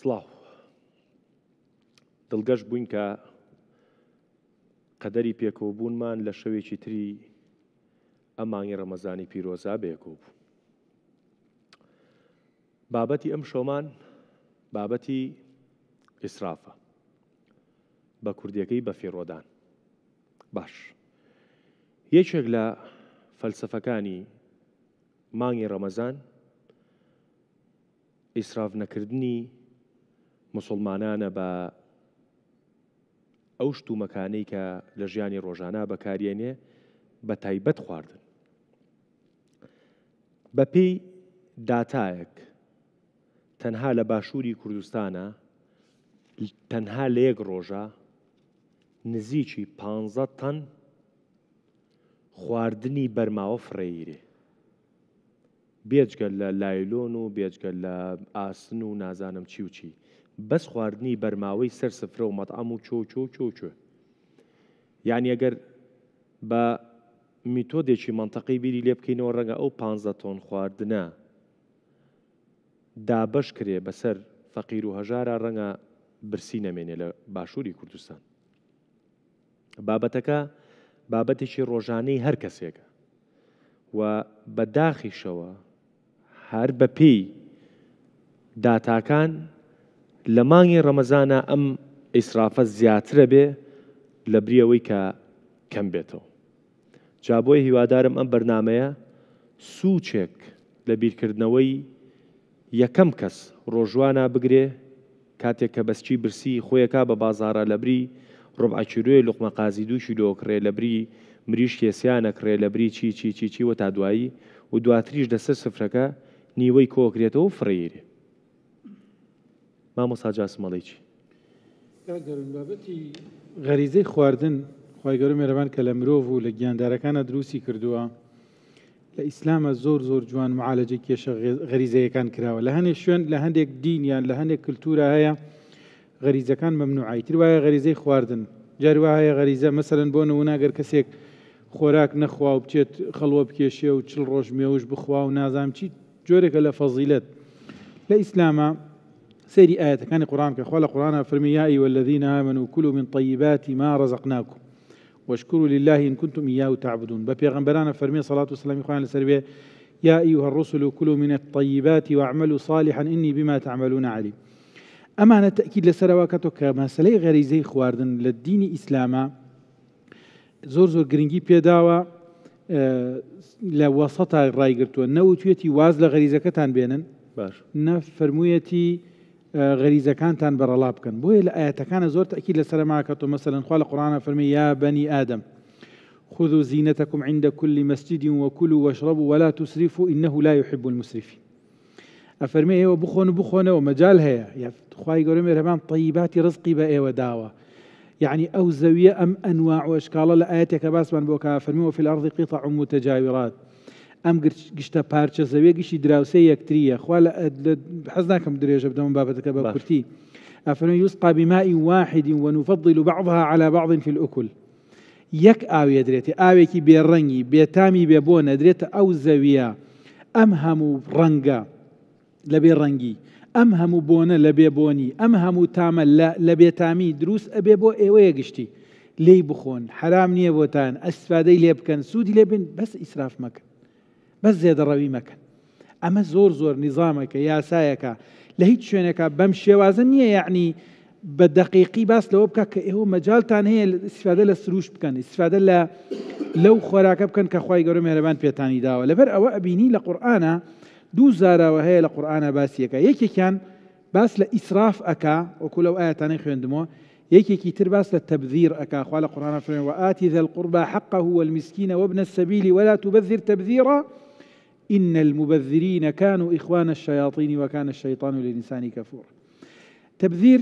سڵاو دڵگەشت بووین کە قەدەری پێکۆبوونمان لە شەوێکی تری ئەمانی ڕەمەزانی پیرۆزا بێکۆ بوو بابەتی ئەم شۆمان بابەتی ئیسرافە بە کوردیەکەی بە فێڕۆدان باش یەکێک لە فەلسفەکانی مانگی ڕەمەزان ئیسراف نەکردنی مسلمانانە بە ئەو شتومەکانەی کە لە ژیانی ڕۆژانە بەکارێنێ بە تایبەت خواردن. بە پێی داتایەک تەنها لە باشووری کوردستانە تەنها لە یەک ڕۆژە نزییکی پ تەن خواردنی بەرماوە فڕێیرێ. بێجگەل لە لایلۆن و بێجگەل لە ئاسن و نازانم چی و چی بەس خواردنی بەرماوەی سەر سفرە و مەتعام و چۆ چۆ چۆچێ یعنی ئەگەر بە میتۆدێکی منتەقی بیری لێ بکەینەوە ڕەنگە ئەو پ تۆن خواردنە دابش کرێ بەسەر فەقیر و هەژارە ڕەنگە برسی نەمێنێ لە باشووری کوردستان بابەتەکە بابەتێکی ڕۆژانەی هەر کەسێکە و بەداخیشەوە هەر بە پێی داتاکان لە مانگی ڕەمەزانە ئەم ئیسرافە زیاترە بێ لە بریەوەی کە کەم بێتەوە جابۆی هیوادارم ئەم بەرنمەیە سوچێک لە بیرکردنەوەی یەکەم کەس ڕۆژوانە بگرێ کاتێک کە بەسچی برسی خۆیەکە بە بازارە لەبری ڕۆبعچیرۆی لوقمەقازی دووشی دۆکرێ لەبری مریش کێسیانەکرێ لەبری چی چی چی چی وە تا دوایی و دواتریش دەسەر سفرەکە نیوەی کۆکرێتەوە فڕێری مامۆستا جاسمەڵێکی بابەتی غەریزەی خواردن خۆیگەرم مێرەبان کە لە مرۆڤ و لە گیاندارەکانە دروستی کردووە لە ئیسلامە زۆر زۆر جوان معالەجە کێشە غەریزەیەکان کراوە لە هەنێ شوێن لە هەندێک دینیان لە هەندێک کللتورە هەیە غەریزەکان مەمنوعایتر وایە غەریزەی خواردن جاروایە غەریزە مەسەرن بۆ نەوەناگەر کەسێک خۆراک نەخوا و بچێت خەڵوە بکێشێ و چل ڕۆژ مێوش بخوا و نازام چی جۆرێکە لە فەزیلت لە ئیسلامە سيري آية كان قرآن كخوال قرآن فرمي يا أيها الذين آمنوا كلوا من طيبات ما رزقناكم واشكروا لله إن كنتم إياه تعبدون ببيغمبران فرمي صلاة والسلام إخوان السربية يا أيها الرسل كلوا من الطيبات واعملوا صالحا إني بما تعملون علي أما تأكيد لسرواكتو سلي غريزي خواردن للدين إسلاما زور زور گرنگی بيداوا آه، لوسطة وەسەتا ڕایگرتووە نەوتوێتی واز لە غەریزەکەتان بێنن غەریزەکانتان بەڕەڵا بکەن بۆیە لە ئاەتەکانە زۆر تاکی لە سەرماکەەوە مەسەرن خوا لە قڕانە يا بني آدم خذوا زينتكم عند كل مسجد وكلوا واشربوا ولا تسرفوا إنه لا يحب المسرفين أفرمي إيوة بخون بخون ومجال هي يا خوي قولوا ميرهبان طيبات رزقي بقى وداوه يعني أو زاوية أم أنواع وأشكال الآيات كباس من بوكا فرمي وفي الأرض قطع متجاورات ئەم گشتە پارچە زەوێ گشتی دراوسێ یەکتریە خوا حەز ناکەم درێژە بدەم بابەتەکە بە کورتی ئەفرن یوسقا بماء واحد ونفضل بعضها على بعض في الأكل یەک ئاوێ درێتی ئاوێکی بێڕەنگی بێتامی بێ بۆ نەدرێتە ئەو زەویە ئەم هەموو ڕەنگە لەبێ ڕەنگی ئەم هەموو بۆنە لە بێبوونی ئەم هەموو تامە لە بێتامی دروست ئەبێ بۆ ئێوەیە گشتی لی بخۆن حرام نییە بۆتان ئەسفادەی لێ بکەن سوودی لێ بن بەس ئیسراف مەکە بەس ربي مەکەن ئەمە أما زور زور نظامك يا هیچ لهيت بەم شێوازە نییە یعنی يعني بە دقیقی باس لو بکە هو مجال تاني هي استفادە لە سروش بکەن لو خوراك بكن خۆراکە بکەن کە خی گەورە مێرەبان پێتانی داوە لەبەر ئەوە ئەبینی لە قورآە دوو زاراوە هەیە لە قورآە باسیەکە یەکێکیان باس لە ئیسراف ئەک وەکو لەو آية ئاەتانەی خوێندمەوە یەکێکی تر باس للتبذير أكا ئەکخوا لە قورآە فرێن وآتی حقه والمسكين وابن السبيل ولا تبذر تبذيرا إن المبذرين كانوا إخوان الشياطين وكان الشيطان للإنسان كفورا تبذير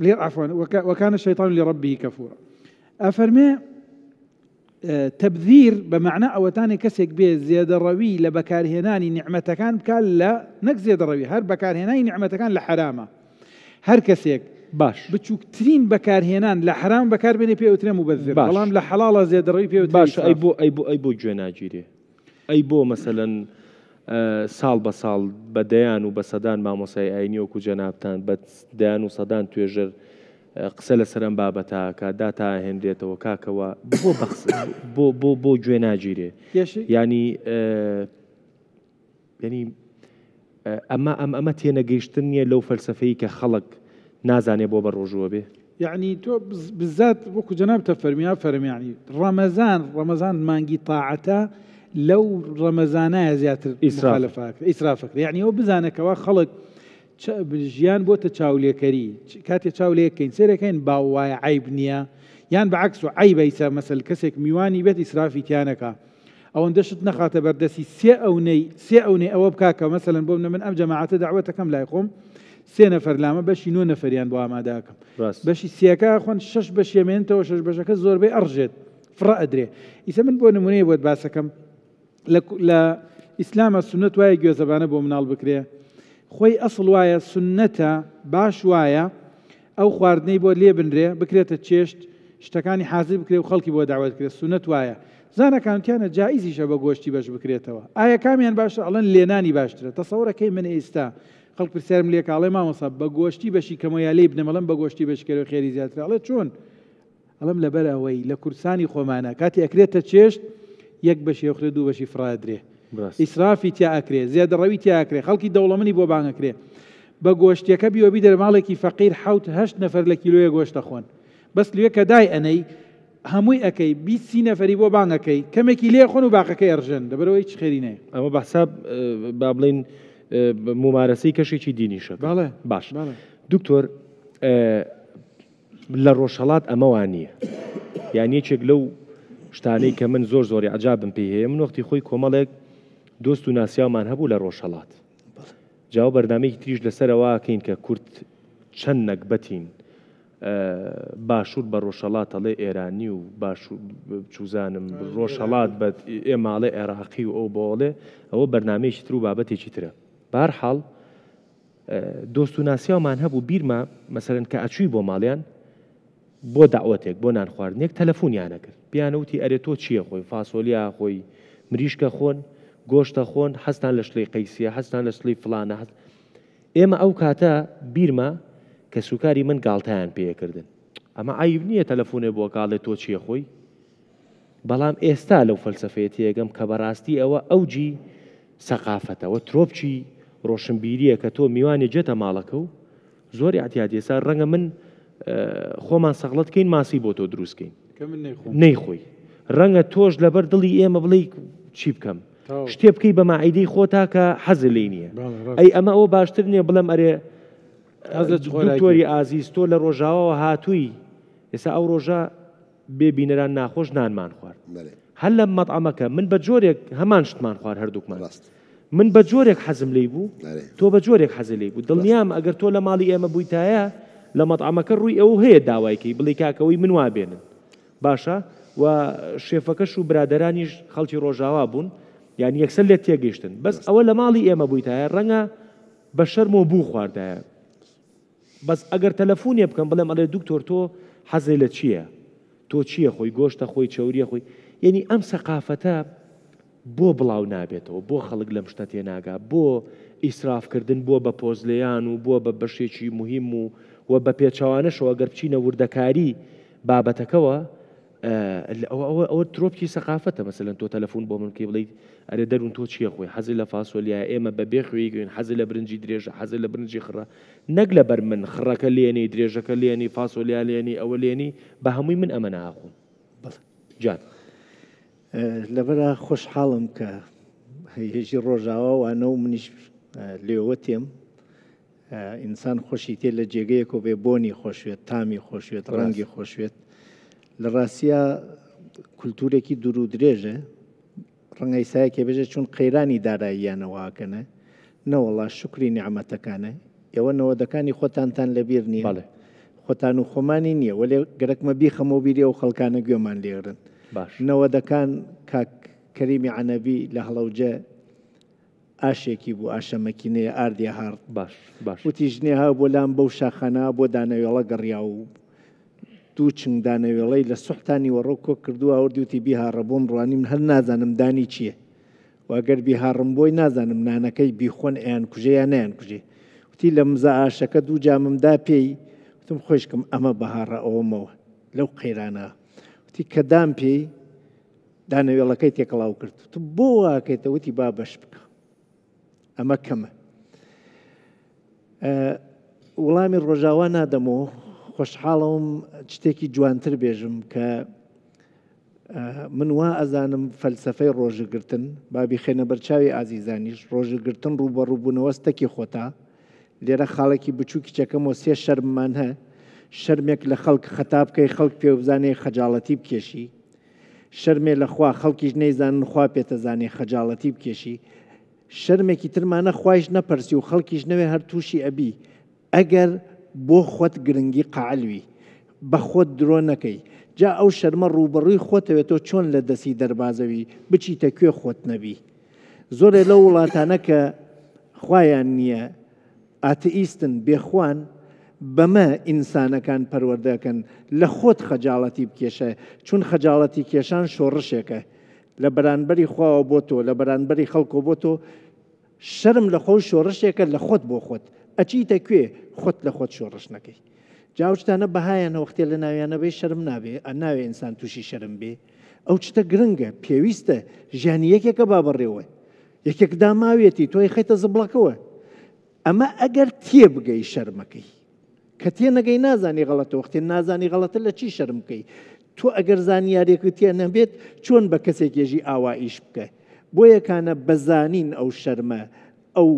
عفوا وكان الشيطان لربه كفورا أفرمي آه، تبذير بمعنى ئەوەتانێک لبكار هناني نعمة كان بەکارهێنانی لا نك زيادة نەک هر بكار هناني نعمة كان لحرامة هر کەسێک باش بچووکترین بەکارهێنان لە حرام بەکاربێنێ پێوترێ مبذر بەزیر لحلالة زيادة حەڵە بيه وترين باش أي بو أي بو أي بو گوێ ئەی بۆ مثلا ساڵ آه، بە ساڵ بە دەیان و بە سەدان مامۆسای ئاینی وەکو جەنابان بە دایان و سەدان توێژر آه، قسە لە سەرم بابەتاکە داتا هێنرێتەوە کاکەوە بۆ بەخس بۆ بو بۆ گوێ ناگیرێ ینی اما ئەمە ئەم ئەمە تێنەگەیشتن نییە لەو فەلسفەی کە خەڵک نازانێ بۆ بە ڕۆژوە بێ یعنی يعني تۆ بزات وەکو جەناب تە فەرمیانی يعني، ڕەمەزان ڕەمەزان مانگی تاعەتە لەو ڕەمەزانایە زیاتر ئیسرافەکر یعنی ئەو بزانەکەەوە خەڵک ژیان بۆتە چاولێکەری کاتێ چاولەیەکەین سێرەکەین باوایە عیب نییە یان بەعکس و عیبیسە مەسل کەسێک میوانی بێت ئیسرافی تیانەکە ئەوەن دەشت نەخاتە بەردەسی سێ ئەونەی سێ ئەونەی ئەوە بکاکە مەمثلەن بۆم من ئەم جەماعتە داوەتەکەم لای خۆم سێ نەفەرلامە بەشی نوە نەفەریان بۆ ئاماداکەم بەشی سیەکە خوۆن شش بەشێمێنتەوە شش بەشەکە زۆربەی ئەڕژێت فڕ ئەدرێ ئیسە من بۆ نمونەیە بۆت باسەکەم لە ئیسلامە سنت وایە گوێزەبانە بۆ مناڵ بکرێ خۆی ئەسڵ وایە سنەتە باش وایە ئەو خواردنەی بۆ لێ بنرێ بکرێتە چێشت شتەکانی حازی بکرێ و خەڵکی بۆ داوت کرێت سونەت وایە زانەکانتیانە جاییزیشە بە گۆشتی بەش بکرێتەوە ئایا کامیان باشە ئەڵەن لێنانی باشترە تەسەورەکەی من ئێستا خەڵک پرسیارم لێک کاڵێ مامەسە بە گۆشتی بەشی کەمەیە لێ بنەمەڵم بە گۆشتی بەشکەەوە خێری زیاتر ئەڵە چۆن ئەڵم لەبەرەوەی لە کورسانی خۆمانە کاتی ئەکرێتە چێشت یەک بەشی خرێ دوو بەشی فرادرێ ئیسرافی تیاکرێ زیادە ڕەوی تیاکرێ خەڵکی دەوڵەمەنی بۆ بانگەکرێ بە گۆشتەکە بیوەبی دەرماڵێکی فەقیر حوت هەشت نەفەر لە کیلوە گۆشتە خۆن بەس لێ کە دای ئەنەی هەمووی ئەەکەی بیسی نەفەری بۆ بانگەکەی کەمێکی لێ خۆن و باقەکە ئەرژن دەبەرەوەی چ خێرینێ ئەمە بەحساب أه، با بڵین أه، ممارەسەی کەشێکی شد بله باش دکتۆر لە ڕۆژهڵات ئەمەوان نییە یانیەکێک شتانەی کە من زۆر زۆری عجابم پێ هەیە من وەختی خۆی کۆمەڵێک دۆست و ناسیامان هەبوو لە ڕۆژهڵات جاو بەرنمەیەکی تریش لەسەرەوەکەین کە کورت چەند نەکبەتین باشوور بە ڕۆژەڵاتەڵێ ئێرانی و چوزانم ڕۆژەڵات بە ئێماڵێ عێراقی و ئەو بۆڵێ ئەوە بەرنمەیەکی تر و بابەتێکی ترە بارحاڵ دۆست و ناسیامان هەبوو بیرمە مەسەرن کە ئەچووی بۆ ماڵیان بۆ داوەتێک بۆ نانخواردنێک تەلەفۆنیانە کرد بیانەوتی ئەرێ تۆ چییە خۆی فاسۆلیا خۆی مریشکە خۆن گۆشتە خۆن هەستان لە شلی قەیسیە هەستان لە شلی فلانە هەست ئێمە ئەو کاتە بیرمە کە سوکاری من گاڵتەیان پێکردن ئەمە ئایب نییە تەلەفۆنێ بۆ کاڵێ تۆ چیە خۆی بەڵام ئێستا لەو فەلسفێتیەگەم کە بەڕاستی ئەوە ئەوجی سەقافەتەوە تۆپچی ڕۆشنبیریە کە تۆ میوانی جێتە ماڵەکە و زۆری ئااتیادێسا ڕەنگە من خۆمان سەغڵەتکەین ماسی بۆ تۆ دروستکەین نەیخۆی ڕەنگە تۆش لەبەر دڵی ئێمە بڵێ چی بکەم شتێ بکەی بە ماعیدەی خۆ تاکە حەزل لی نییە ئەی ئەمە ئەوە باشتر نییە بڵم ئەرێ تۆری ئازیز تۆ لە ڕۆژاوەوە هاتووی ئێستا ئەو ڕۆژە بێبینەران ناخۆش نانمان خوارد هەل لە مەطعمەکە من بە جۆرێک هەمان شتمان خوارد هەردووکمان ڕاست من بە جۆرێک حەزم لی بوو تۆ بە جۆرێک حەزە لی بوو دڵنیام ئەگەر تۆ لە ماڵی ئێمە بوویتایە لە مەطعامەکە ڕووی ئەو هەیە داوایکی بڵی کاکەوەی منوا بێنن باشە و شێفەکەش و برادرانیش خەڵکی ڕۆژاوا بوون یان یەکسەر لێت تێگەیشتن بەس ئەوە لە ماڵی ئێمە بوویتایە ڕەنگە بە شەرمەوە بوو خواردایە بەس ئەگەر تەلەفۆنیە بکەم بڵێم ئەڵێ دوکتۆر تۆ حەزی لە چییە تۆ چییە خۆی گۆشتە خۆی چوریە خۆی یعنی ئەم سەقافەتە بۆ بڵاو نابێتەوە بۆ خەڵک لەم شتە تێناگا بۆ ئیسرافکردن بۆ بە پۆزلیان و بۆ بە بەشێکی مهم و و بە پێچوانشەوە گەرچینە وردەکاری بابەتەکەەوە ئەوە تۆپکی سەقافەتە مەمثلەن تۆ تەلەفۆن بۆ من کێ بڵیت ئەرێ دەرون تۆ چیە خۆی حەزی لە فاسۆلیە ئێمە بە بێخوێی گوێن حەزی لە برنجی درێژە حەزی لە برنجی خڕ نەک لە بەر من خڕەکە لێنی درێژەکە لێنی فاسۆلیا لێنی ئەوە لێنی بە هەمووی من ئەمە ناخۆم جان لەبەرە خۆشحاڵم کە هێژی ڕۆژاوە وانە و منیش لێوە تێم ئینسان خۆشی تێ لە جێگەیەکەوە بێ بۆنی خۆشوێت تامی خۆشوێت ڕەنگی خۆشوێت لە ڕاستە کولتورێکی دوور و درێژە ڕەنگەی سایەکێ بێژە چون قەیرانی داراییانەوەکەنە نەوەڵا شکری نیعممەتەکانە ئێوە نەوەدەکانی خۆتانتان لەبیر نیە خۆتان و خۆمانی نییە وەێ گەرەکمە بیخەمەوە بیرێ و خەڵکانە گوێمان لێرن باشنەوەدەکان کاکەریمی عەنەبی لە هەڵەوجە ئاشێکی بوو ئاشەمەکینەیە ئاردی هارد باش باش وتی ژنێ ها بۆ لام بەو شاخەنا بۆ دانەوێڵە گەڕیا و دوو چنگ دانەوێڵی لە سوحتانی وەڕۆ کۆ کردووە ئەوردیوتی بیهاڕە بۆم ڕوانیم هەر نازانم دانی چییە واگەر بیهاڕم بۆی نازانم نانەکەی بیخۆن ئەیان کوژەیان نیان کوژێ وتی لە مزە ئاشەکە دوو جاممدا پێی وتم خۆشکم ئەمە بەهاڕە ئەومەوە لەو قەیرانە وتی کەدام پێی دانەوێڵەکەی تێکەڵاو کرد تو بۆ واکەیتە وتی با بەش بکە ئەمە کەمە. وڵامی ڕۆژاوا نادەمەوە خۆشحاڵەوەم شتێکی جوانتر بێژم کە من وا ئەزانم فەلسفەی ڕۆژەگرتن بابی خێنە بەرچاوی ئازیزانیش ڕۆژەگرتن ڕوو بە ڕووبوونەوەستەکی خۆتا لێرە خاڵێکی بچووکی چەکەم و سێ شەرممان هەیە شەرمێک لە خەڵک خەتاب بکەی خەڵک پێ بزانێ خەجاڵەتی بکێشی شەرمێ لەخوا خەڵکیش نەیزانن خوا پێتەزانێ خەجاڵەتی بکێشی شەرمێکی ترمانە خوایش نەپەرسی و خەڵکیش نەوێ هەر تووشی ئەبی ئەگەر بۆ خۆت گرنگی قعلوی بە خۆت درۆ نەکەی جا ئەو شەرمە ڕوبڕووی خۆتەوێت تۆ چۆن لە دەسی دەربازەوی بچیتە کوێ خۆت نەبی زۆرێ لەو وڵاتانە کە خوایان نییە ئاتئیستن بێخواان بەمە ئینسانەکان پەروەردەکەن لە خۆت خەجاڵەتی بکێشە چون خەجاڵەتی کێشان شۆڕشێکە لە بەرانبەری خواوە بۆ تۆ لە بەرانبەری خەڵکۆ بۆ تۆ شەرم لە خۆی شۆڕشێکە لە خۆت بۆ خۆت ئەچیتە کوێ خۆت لە خۆت شۆڕش نەکەی جاوشتانە بەهایەنە وەختێ لە ناویانە بێ شەرم نابێ ئە ناوێ ئینسان تووشی شەرم بێ ئەو چتە گرنگە پێویستە ژیانی یەکێکە با بڕێوە یەکێک داماوێتی تۆی خیتە زبڵەکەەوە ئەمە ئەگەر تێ بگەی شەرمەکەی کە تێ نەگەی نازانی غەڵەتە وەختێن نازانی غەڵەتە لە چی شەرمکەی تۆ ئەگەر زانیارێکتیە نەبێت چۆن بە کەسێکێژی ئاوائیش بکە بۆ یەکانە بەزانین ئەو شەرمە ئەو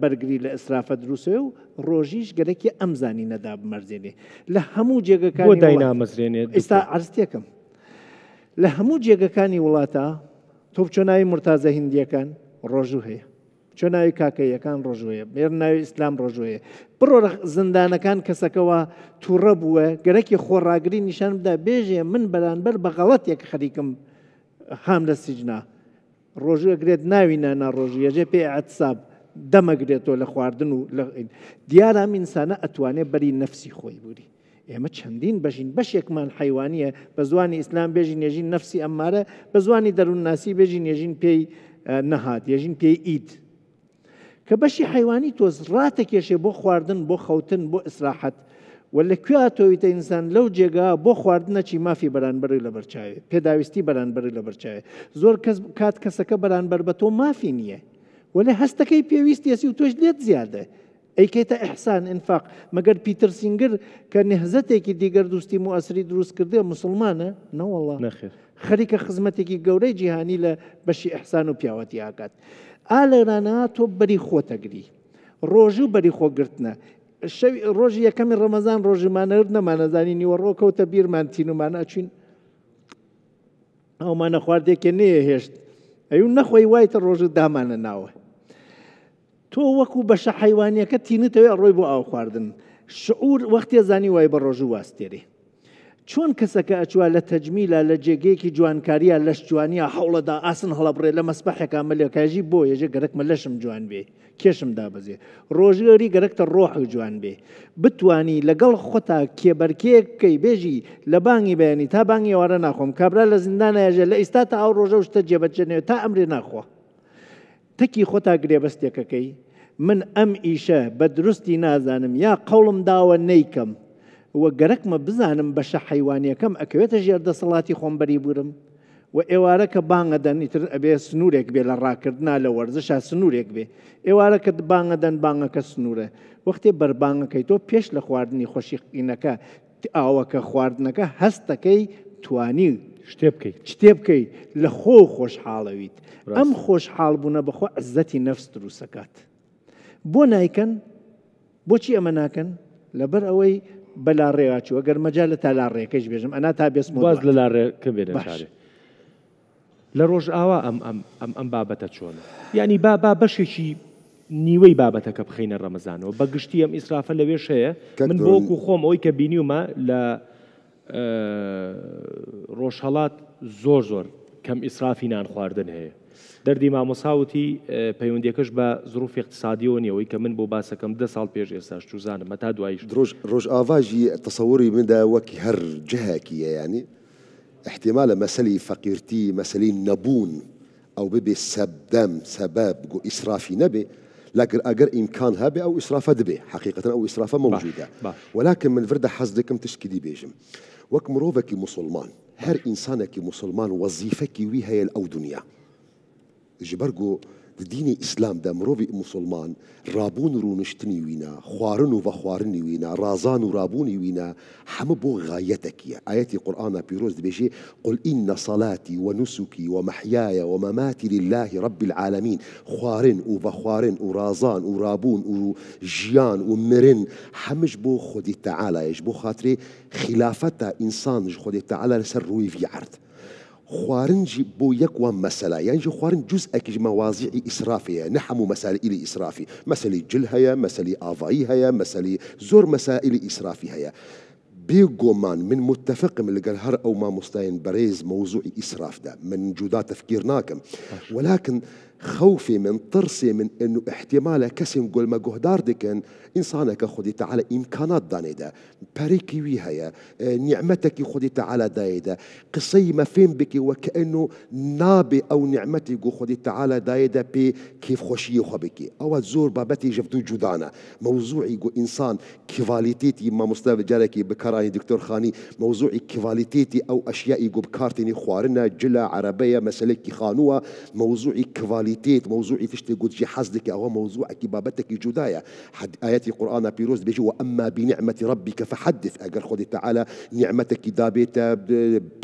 بەرگری لە ئەسرافە دروسێ و ڕۆژیش گەلێکی ئەمزانی نەدا بمەرزێنێ لە هەموو جێگەکان داینامەزرێنێت ئێستا ئارستێکم لە هەموو جێگەکانی وڵاتە تۆ بچۆنایی مرتازە هندیەکان ڕۆژوو هەیە چۆ ناوی کاکەیەکان ڕۆژوەیە مێر ناوی ئیسلام ڕۆژوەیە بڕۆ زندانەکان کەسەکەەوە تووڕە بووە گەرەکی خۆڕاگری نیشان بدا بێژێ من بەرانبەر بە غەڵەتێک خەریکم هام لە سیجنا ڕۆژوەگرێت ناوی نانا ڕۆژویە جێ پێ عساب دەمەگرێتەوە لە خواردن و لە دیارام ئینسانە ئەتوانێت بەری نفسی خۆی بووری. ئێمە چەندین بەژین بەشێکمان حیوانیە بە زوانی ئیسلام بێژی نێژین نفسی ئەممارە بە زوانی دەروونناسی بێژی نێژین پێی نەهات یێژین پێی ئید کە بەشی حیوانی تۆز ڕاتەکێشێ بۆ خواردن بۆ خەوتن بۆ ئەسراحەت و لە کوێاتۆویتە ئینسان لەو جێگا بۆ خواردنەچی مافی بەرانبەری لە بەرچاوێ پێداویستی بەرانبەری لە بەرچاوێ زۆر کەس کات کەسەکە بەرانبەر بە تۆ مافی نییە وەلێ هەستەکەی پێویستی ئەسی و تۆش لێت زیادە. ئەیکەیتە ئەحسان انفاق مەگەر پیتر سینگر کە نهزتێکی دیگەر دوستی و ئەسری دروست کردێ مسلمانە نەوەڵ نەخێ خەریکە خزمەتێکی گەورەی جیهانی لە بەشی ئەحسان و پیاوەتی ئاکات. ئالێرانە تۆ بەری خۆتەگری ڕۆژی و بەری خۆگرتنە ڕۆژی یەکەمی ڕەمەزان ڕۆژمانەر نەمانەزانی نیوە ڕۆکەوتە بیرمان تینومان ئەچین ئەومانە خواردێکە نەیە هێشت ئەو نەخۆی وایتە ڕۆژە دامانە ناوە تۆ وەکو بەشە حیوانیەکە تینتەوێ ڕۆی بۆ ئاو خواردن شعور وەختی زانی وای بە ڕۆژ واستێری چۆن کەسەکە ئەچوە لە تەجمیلە لە جێگەیەکی جوانکاریە لەش جوانیە هەوڵەدا ئاسن هەڵەبڕێ لە مەسبحێکا مەلێکاژی بۆ یەژە گەرەکمە لەشم جوان بێ کێشم دابەزێ ڕۆژگەری گەرەکتە ڕۆح جوان بێ بتانی لەگەڵ خۆتا کێبەرکەیە بکەی بێژی لە بانگی بەیانی تا بانگی وارە ناخۆم کابرا لە زیندانەژە لە ئیستا تا ئەو ڕۆژە شتە جێبەتجێنێ تا ئەمرێ ناخۆ تەکی خۆتا گرێبەستێکەکەی من ئەم ئیشە بە درستی نازانم یا قەڵم داوە نیکەم وە گەرەکمە بزانم بەشە حیوانیەکەم ئەکەوێتە ژێردە سەڵاتی خۆمبەری بورم و ئێوارە کە بانگەدەنیتر ئەبێ سنوورێک بێ لە ڕاکردنا لە وەرزشا سنوورێک بێ ئێوارە کە بانگەدەن بانگەکە سنوورە وەختێ بەربانگەکەی تۆ پێش لە خواردنی خۆشیقینەکە ئاوەکە خواردنەکە هەستەکەی توانی شتێ بکەیت شتێ بکەیت لە خۆ خۆشحاڵەویت ئەم خۆشحاڵ بوونە بەخۆ عزەتی نەفس دروسەکات بۆ نایکەن بۆچی ئەمە ناکەن لەبەر ئەوەی بەلا ڕێواچوە گەرمەجا لە تالا ڕێکەش بێژم ئەنا تا بێسم باز لەلا ڕێکە بێنە شارێ لە ڕۆژ ئاوا ئەم ئەم بابەتە چۆنە ینی بابا بەشێکی نیوەی بابەتەکە بخینە ڕەمەزانەوە بەگشتی ئەم ئیسرافە لەوێش هەیە من بۆکو خۆم ئەوی کە بینیومە لە ڕۆژهڵات زۆر زۆر کەم ئیسرافی نان خواردن هەیە دەردی مامۆساوتی اه، پەیوەندیەکەش بە زروف اقتصادیۆنیەوەی کە من بۆ باسەکەم دە ساڵ پێش ئێستاش توزانم مە تا دوایش درۆژ ڕۆژ ئاواژی تەسەوری مندا وەکی هەر جهەکیە ینی احتیمالە مەسەلی فەقیرتی مەسەلی نەبوون ئەو ببێ سەبدەم سەبەب گو ئیسرافی نەبێ لكن اجر امكان هبه او اسراف دبي حقيقه او اسراف موجوده باح. باح. ولكن من فرد حصدكم تشكيدي بيجم وك مروفك مسلمان هر انسانك مسلمان وظيفك ويها او دنيا جبرگو دینی إسلام دا مرۆڤی مسلمان رو نشتني وينا خوارن و بە رازان وینە ڕازان و ڕابوونی وینە هەمە بۆ غایەتەکیە ئاەتی قورآە پیرۆز قل قلئین نەسەڵاتی و نووسکی و مەحیایە و مەماتی العالمین خوارن و بە خوارن و رازان و رابون و ژیان و مرن هەمش بۆ خودی تەعاالایش بۆ خااتێ خلافەتە ئینسانش خودی تەعاال لەسەر ڕووی ڤعرد. خوارنجي بو يكوان مسألة يعني خوارن جزء كج مواضيع إسرافية نحم مسائل إسرافي مسألة جلها يا مسألة آفاي يا مسألة زور مسائل إسرافيها هيا بيجومان من متفق من اللي قال هر أو ما مستاين بريز موضوع إسراف ده من جودا تفكير ناكم ولكن خوفي من طرسي من انه احتمال كسم قول ما قهدار دكن انسانك خدي تعالى امكانات دانيدا باريكي ويهايا آه، نعمتك خدي تعالى دايدا قصي ما فين بك وكانه نابي او نعمتي خدي تعالى دايدا بي كيف خشي خبكي او زور بابتي جفتو جودانا موضوعي قو انسان كيفاليتيتي ما مستوى جالكي بكراني دكتور خاني موضوعي كيفاليتيتي او اشياء قو بكارتيني خوارنا جلا عربيه مسالكي خانوها موضوعي كيفاليتي رياليتيت موضوعي فيش تقول جي حصدك أو موضوعك بابتك جدايا حد آيات القرآن بيروز بيجي وأما بنعمة ربك فحدث أجر خد تعالى نعمتك دابيتا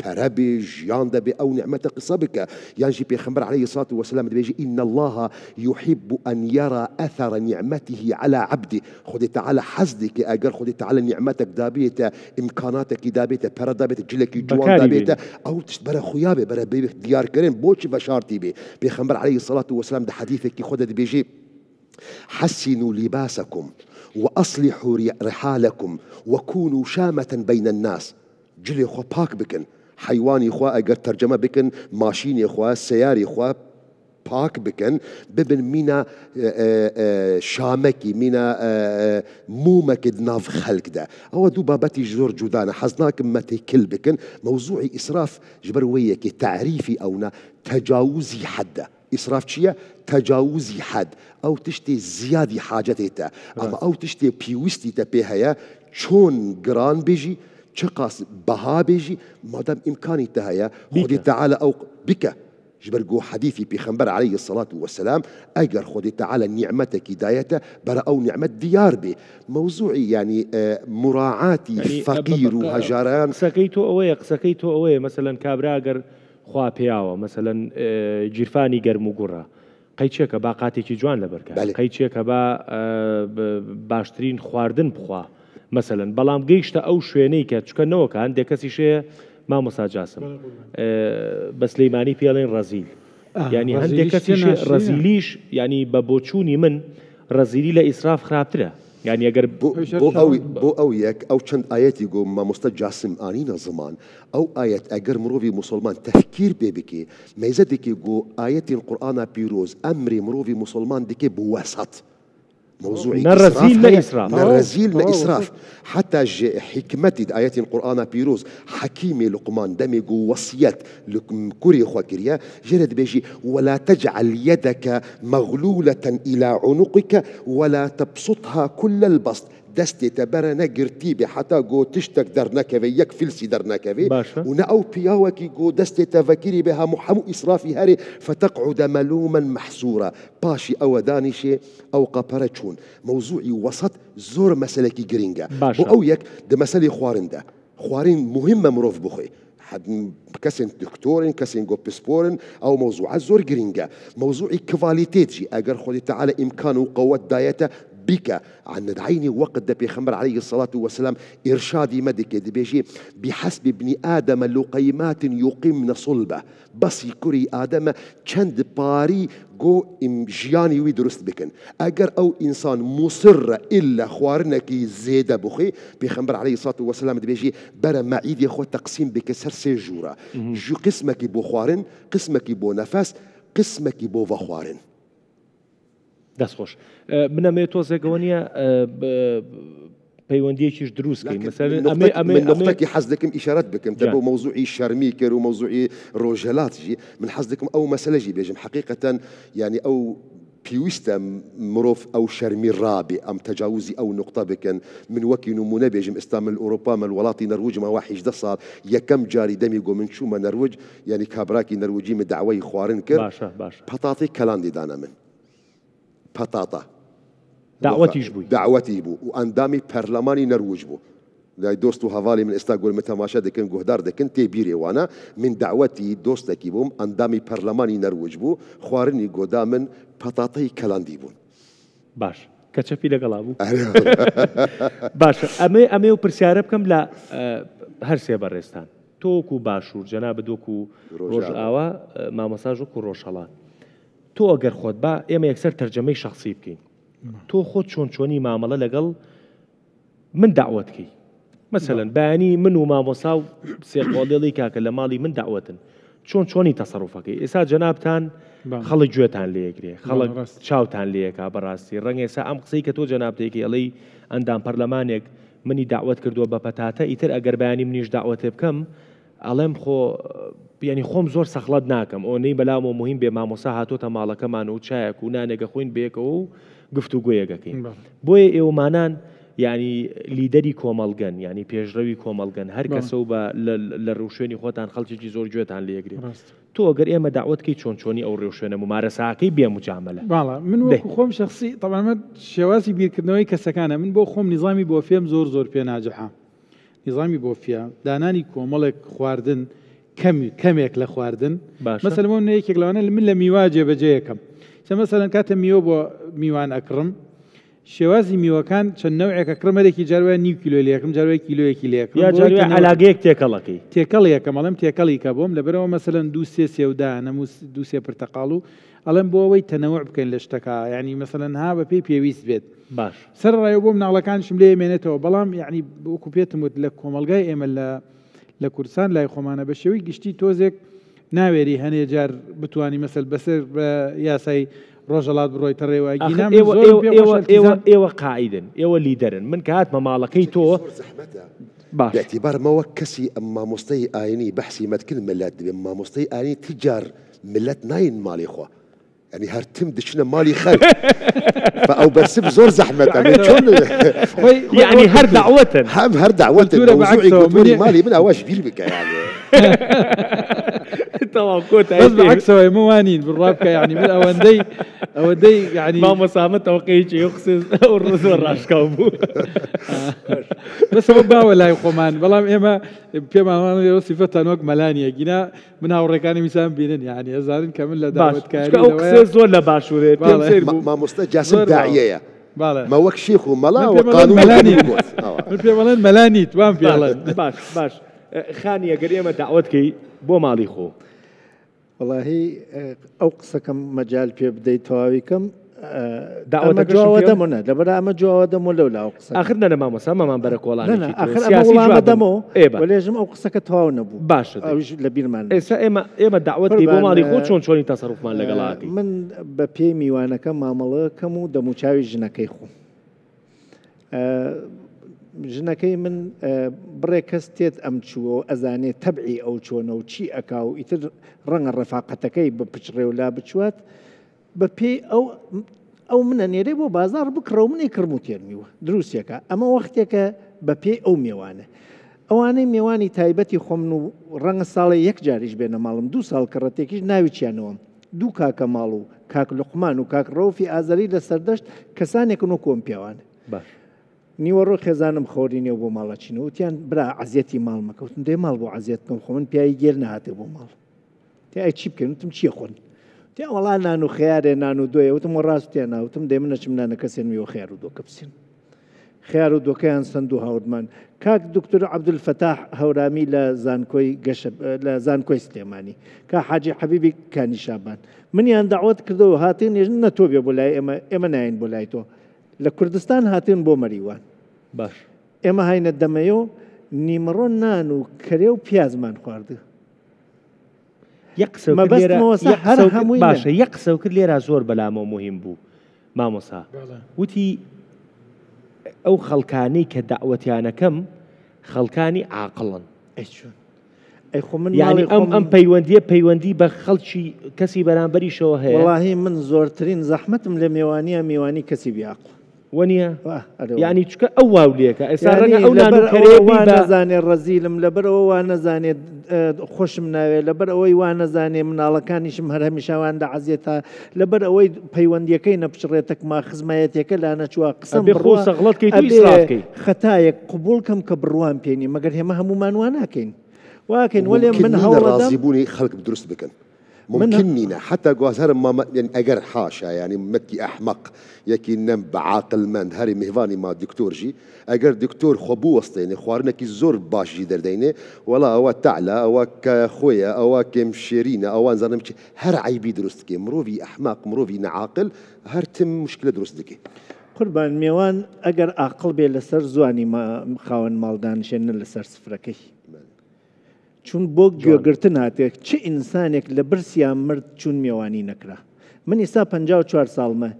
برابي جياندا أو نعمتك صبك ينجي بيخمر عليه الصلاة والسلام بيجي إن الله يحب أن يرى أثر نعمته على عبده خد تعالى حصدك أجر خد تعالى نعمتك دابيتا إمكاناتك دابيتا برا جلك جوان دابيتا أو تشبر خيابة برا ديار كريم بوش بشارتي بي بيخمر عليه الصلاة الصلاة والسلام ده حديث كي خد بيجيب حسنوا لباسكم وأصلحوا رحالكم وكونوا شامة بين الناس جلي خو باك بكن حيواني خو اجر ترجمه بكن ماشين خو سياري خو باك بكن ببن مینا آه، آه، آه، شامكي مینا مومك ناف خلق ده او دو بابتي جور جودانا حزناك متي كل بكن موضوعي اسراف جبرويه كي تعريفي اونا تجاوزي حده اسراف چییە تەجاوزی حد أو تشتي زیادی حاجتها أما أو تشتي بيوستي تا پێ هەیە چۆن گران بيجي چه بها بيجي بێژی إمكاني ئیمکانی تە هەیە خودی تعالە ئەو بکە جبرجو حديثي بيخنبر عليه الصلاة والسلام أجر خودي تعالى نعمتك دايته برا أو نعمة ديار بي موضوعي يعني مراعاتي يعني فقير وهجران سكيتو أوي سكيتو أوي مثلا كابراجر خوا پیاوە مثلەن گیرفانی گەرم و گوڕە قەیچێکە باقاتێکی جوان لەبەرکە قەیچێکە بە باشترین خواردن بخوا مثلەن بەڵام گەیشتە ئەو شوێنەی کە چکەنەوەکان دێکەسیشەیە مامۆساجاسم بە سلەیمانی پێڵێن ڕزیل ینی هەندێک کەسیش ڕزیلیش ینی بە بۆچوونی من ڕزیلی لە ئیسراف خراپترە يعني اگر بو او بو او يك او چند آیتی گو ما مستجاسم انين زمان او ايات اگر مروي مسلمان تفکیر بی بکی میزه دکی گو ايات القران بيروز امر مروي مسلمان دکی بو وسط موضوع من الرذيل لإسراف من الرذيل لإسراف حتى حكمة آيات القرآن بيروز حكيمي لقمان دمج وصيات كوري خواكريا جرد بيجي ولا تجعل يدك مغلولة إلى عنقك ولا تبسطها كل البسط دستي تا بەرە بحتى جو تشتك گۆ تشتێک دەرنەکەوێ یەک فیلسی دەرنەکەوێ و نە ئەو پیاوەکی گۆ دەستی تەڤەکیری بێ هەموو هەموو ئیسرافی هەرێ فتەقعدە مەلومەن او پاشی ئەوە دانیشێ ئەو قەپەرە چوون مەوزوعی وەسەت زۆر مەسلەکی گرینگە بۆ ئەو یەک دەمەسەلی خوارندا كسن دكتورين كسن بسبورين او موضوع زور جرينجا موضوع كفاليتيتي اجر خدي تعالى امكانه وقوة دايته بك عن العين وقت دبي بيخمر عليه الصلاة والسلام إرشادي مدك دي بيجي بحسب ابن آدم لقيمات يقيمن صلبة بس كري آدم چند باري جو ام جياني ويدرست بكن اگر او انسان مصر الا خوارنكي زيد بخي پیغمبر عليه الصلاه والسلام بيجي بر معيد خو تقسيم بك سر سه جورا جو قسمکی بو خوارن قسمکی بو نفس قسمکی بو وخوارن دەستخۆش بنەمێ امی امی پەیوەندیەکیش دروستکەین مەسەرکی حەز دەکەم ئیشارەت بکەم دە بۆ مەوزوعی شەرمی کرد و مەوزوعی ڕۆژهلااتژی من حەز دەکەم ئەو مەسلەژی بێژم حقیقەتەن ینی او پێویستە مرۆڤ او شەرمی ڕابێ ام تەجاوزی او نقطه بکەن من نمونه نمونە استام ئێستا من الولاطي نرويج ما نەروجمەوە حیدە ساڵ یەکەم جاری دەمی گۆ من چوومە نرويج يعني کابراکی نرويجي من داوای خوارن کرد پەتاتی کەلاندیدانە من بطاطا دعوتي داوەتیش بوو داوەتی بوو و ئەندامی پەرلەمانی نەروژ بوو لای دۆست و هەواڵی من ئێستا گوێمە تەماشا دەکەن گۆهدار بيري وانا من دعوتي دۆستێکی بووم ئەندامی پەرلەمانی نەروژ بوو خواردنی گۆدا من پەتاتەی کەلاندی بوون باش کەچەپی لەگەڵا بوو باش امي ئەمێ و پرسیارە لا لە آه، هەر سێ بەڕێستان تۆکو باشوور جەنا بدۆکو آه، ما مساجو كو روشالات تۆ ئەگەر خۆت با ئێمە یەکسەر تەرجەمەی شخصی بکەین تۆ خۆت چۆن چۆنی مامەڵە لەگەڵ من داوتکەی مثلەن بانی من و مامۆسا و سێقۆڵێڵی کاکە لە ماڵی من داوتن چۆن چۆنی تەسەڕوفەکەی ئێستا جەنابان خەڵی گوێتان لێگرێ خەڵک چاوتان لێکا بەڕاستی ڕەنگە ئێسا ئەم قسەی کە تۆ جەنابێکی ئەڵی ئەندام پەرلەمانێک منی داوت کردووە بە پەتاتە ئیتر ئەگەر بەیانی منیش داوەتێ بکەم ئەڵێم خۆ پیانی خۆم زۆر سەخلت ناکەم ئەو نەی بەلام و مهم بێ مامۆسا هاتۆتە ماڵەکەمان و چایەک و نانێگە خۆین بێکەوە و گفت و گوۆیەکەکەین بۆیە ئێوەمانان ینی لیدەری کۆمەلگەن ینی پێشڕەوی کۆمەلگەن هەر کەسە و بە لە ڕوشێنی خۆتان خەڵکیی زۆر گوێتان لێگری تۆ ئەگەر ئێمە داوتکەی چۆن چۆنی ئەو ڕێوشێنە ممارەساکەی بێ مجاملە باڵە من خۆم شخصی تەمەمە شێوازی بیرکردنەوەی کەسەکانە من بۆ خۆم نظامی بۆ فێم زۆر زۆر پێ ناجەحام نظامی بۆفیا دانانی کۆمەڵێک خواردن کەمێک لە خواردن مەسلمون یەکێک لەوانە من لە میوا جێبەجەیەکەم چە مەسەرەن کاتە میوە بۆ میوان ئەکڕم شێوازی میوەکان چەند نەوەیەکە کڕمەێکی جاروە نی کیلۆلیەکەم جاروی کیلۆیەکی لێکلاگەیەک تێکەڵەکەی تێکەڵ یەکەم ئەڵم تێکەڵی کە بۆم لەبەرەوە مەسەن دو سێ سێودانە دو سێ پرتەقاڵ و ئەڵم بۆ ئەوەی تەنەوە بکەین لە شتەکە ینی مثلەن ها بە پێی پێویست بێت باش سەر ڕای بۆم ناڵەکانشم لێ مێنێتەوە بەڵام یعنی بۆکو پێتم وت لە کۆمەلگای ئێمە لە لە کورسان لای خۆمانە بە شێوی گشتی تۆزێک ناوێری هەنێ جار بتانی مەسل بەسەر بە یاسای ڕۆژەڵات بڕۆی تەڕێوە ئێوە قاعدن ئێوە لیدەرن من کە هاتمە ماڵەکەی تۆ باعتیبارمەوە کەسی ئەم مامۆستای ئاینی بەحسی مەتکرد ملەت بێ مامۆستای ئاینی تجار ملەت ناین ماڵی خۆ يعني هرتم دشنا مالي خد فاو بس بزور زحمه يعني شون يعني هر دعوه هم هر دعوه موضوعي مالي من اواش بيلبك يعني طبعا بس بالعكس هو موانين بالرابكه يعني من اوندي اوندي يعني ما مسامته توقيت يقصد والرز والراش كابو بس هو با ولا يقومان بلام اما بيما انا صفتا نوك ملانيه جينا من وريكاني مثلا بينن يعني ازارن كامل لدعوت كاري اوكسز ولا باشوري ما مستجاس الداعيه داعيه ما وەک شيخ و مەلا ملاني قانون مەلانی من باش باش خانیە گەرێمە داوت کەی بۆ ماڵی خۆ وڵاهی ئەو قسەکەم مەجال پێ بدەیت تەواویکەم داوەتە جواوە دەمونە لەبەر ئەمە جواوە دەمو لەو لاو قسە ئەخر نە مامە سامەمان بەرە کۆڵانەمە دەمەوە لێژم ئەو قسەکە تەواو نەبوو باش لە بیرمان ئێستا ئێمە ئێمە داوەتی بۆ ماڵی خۆ چۆن چۆنی تاسەڕوفمان لەگەڵاتی من بە پێی میوانەکە مامەڵەکەم و دەموچاوی ژنەکەی خۆم ژنەکەی من بڕێ کەس تێت ئەم چووە و ئەزانێت تەبعی ئەو چۆنە و چی ئەکا و ئیتر ڕەنگە ڕفاقەتەکەی بە پچڕێ و لا بچوات بە پێی ئەو ئەو منە نێرێ بۆ بازار بکڕە و منی کردم و تێرمیوە دروستێکە ئەمە وەختێکە بە پێی ئەو میێوانە. ئەوانەی میێوانی تایبەتی خۆمن و ڕەنگە ساڵی یەک جاریش بێنە ماڵم دو ساڵ کەڕەتێکیش ناویچیانەوەم دوو کاکە ماڵ و کاک لوقمان و کاک ڕۆفی ئازاری لە سەردەشت کەسانێکن و کۆمپیاوانە. نیوە ڕۆ خێزانم خۆری نێو بۆ ماڵەچینە وتیان برا عزیەتی ماڵ مەکەوتن دێ ماڵ بۆ عزیەتکەم خۆ من پیاوی گێر نهاتێ بۆ ماڵ تای چی بکەن وتم چیە خۆن تێ وڵا نان و خیارێ نان و دوۆیە وتم و ڕاستیان ناوتم دێ منەچم نانە کەسێنمی و خیار و دۆکە بسین خیار و دۆکەیان سند و هاوردمان کاک دکتور عبدفتاح هەورامی لە زانکۆی لە زانکۆی سلێمانی کا حاجی حەبیبی کانی شابان منیان داوت کردەوە هاتین نێژن نەتۆ بێ بۆ لای ئێمە ئێمە نایەن بۆ لای تۆ لە کوردستان هاتین بۆ مەریوان باش ئێمە هاینە دەمەیە و نیمڕۆ نان و کرێ و پیازمان خواردە باشە یە قسە کرد لێرا زۆر بەلامەوە مهم بوو مامۆسا وتی ئەو خەڵکانەی کە داوەتیانەکەم خەڵکانی عاقلن ئەیخۆ من یانی ئەم ئەم پەیوەندیە پەیوەندی بە خەڵکی کەسی بەرامبەریشەوە هەیە وڵی من زۆرترین زەحمەتم لە میێوانیە میوانی کەسی بیاقل وەنیە ینی چکە ئەو واولەکە ئێستا ڕەنگە ئەو نازانێ ڕزیلم لەبەرەوە وا نەزانێت خۆشم ناوێت لەبەر ئەوەی وا نەزانێ مناڵەکانیشم هەرهەمیشاواندا عزیێتە لەبەر ئەوەی پەیوەندیەکەی نەپچڕێتەک ما خزمایەتەکە لا نەچوە قسم بڕۆسەغڵەتکەی خەتایەک قوبولکەم کە بڕوان پێێنی مەگەر هێمە هەمومانوان ناکەین واکەین وەێ من هەڵ ڕازی بوونی خەک دروست بکەن. نينا حتى قوازهر ما يعني اجر حاشا يعني متي احمق يكي نم بعاقل من هاري مهفاني ما دكتور جي اجر دكتور خبو وسطيني خوارنا كي زور باش جي درديني ولا او تعلى او كخويا او شيرينا او نزرم هر عيبي درستكي مروفي احمق مروفي نعاقل هر تم مشكله درستكي قربان ميوان أقل ئەگەر عقل زواني ما خاون مالدان شن لسر سفركي چون بۆ گوێگرتن هاتێک چ ئینسانێک لە برسیان مرد چون میێوانی نەکرا من ئیسا 54 ساڵمە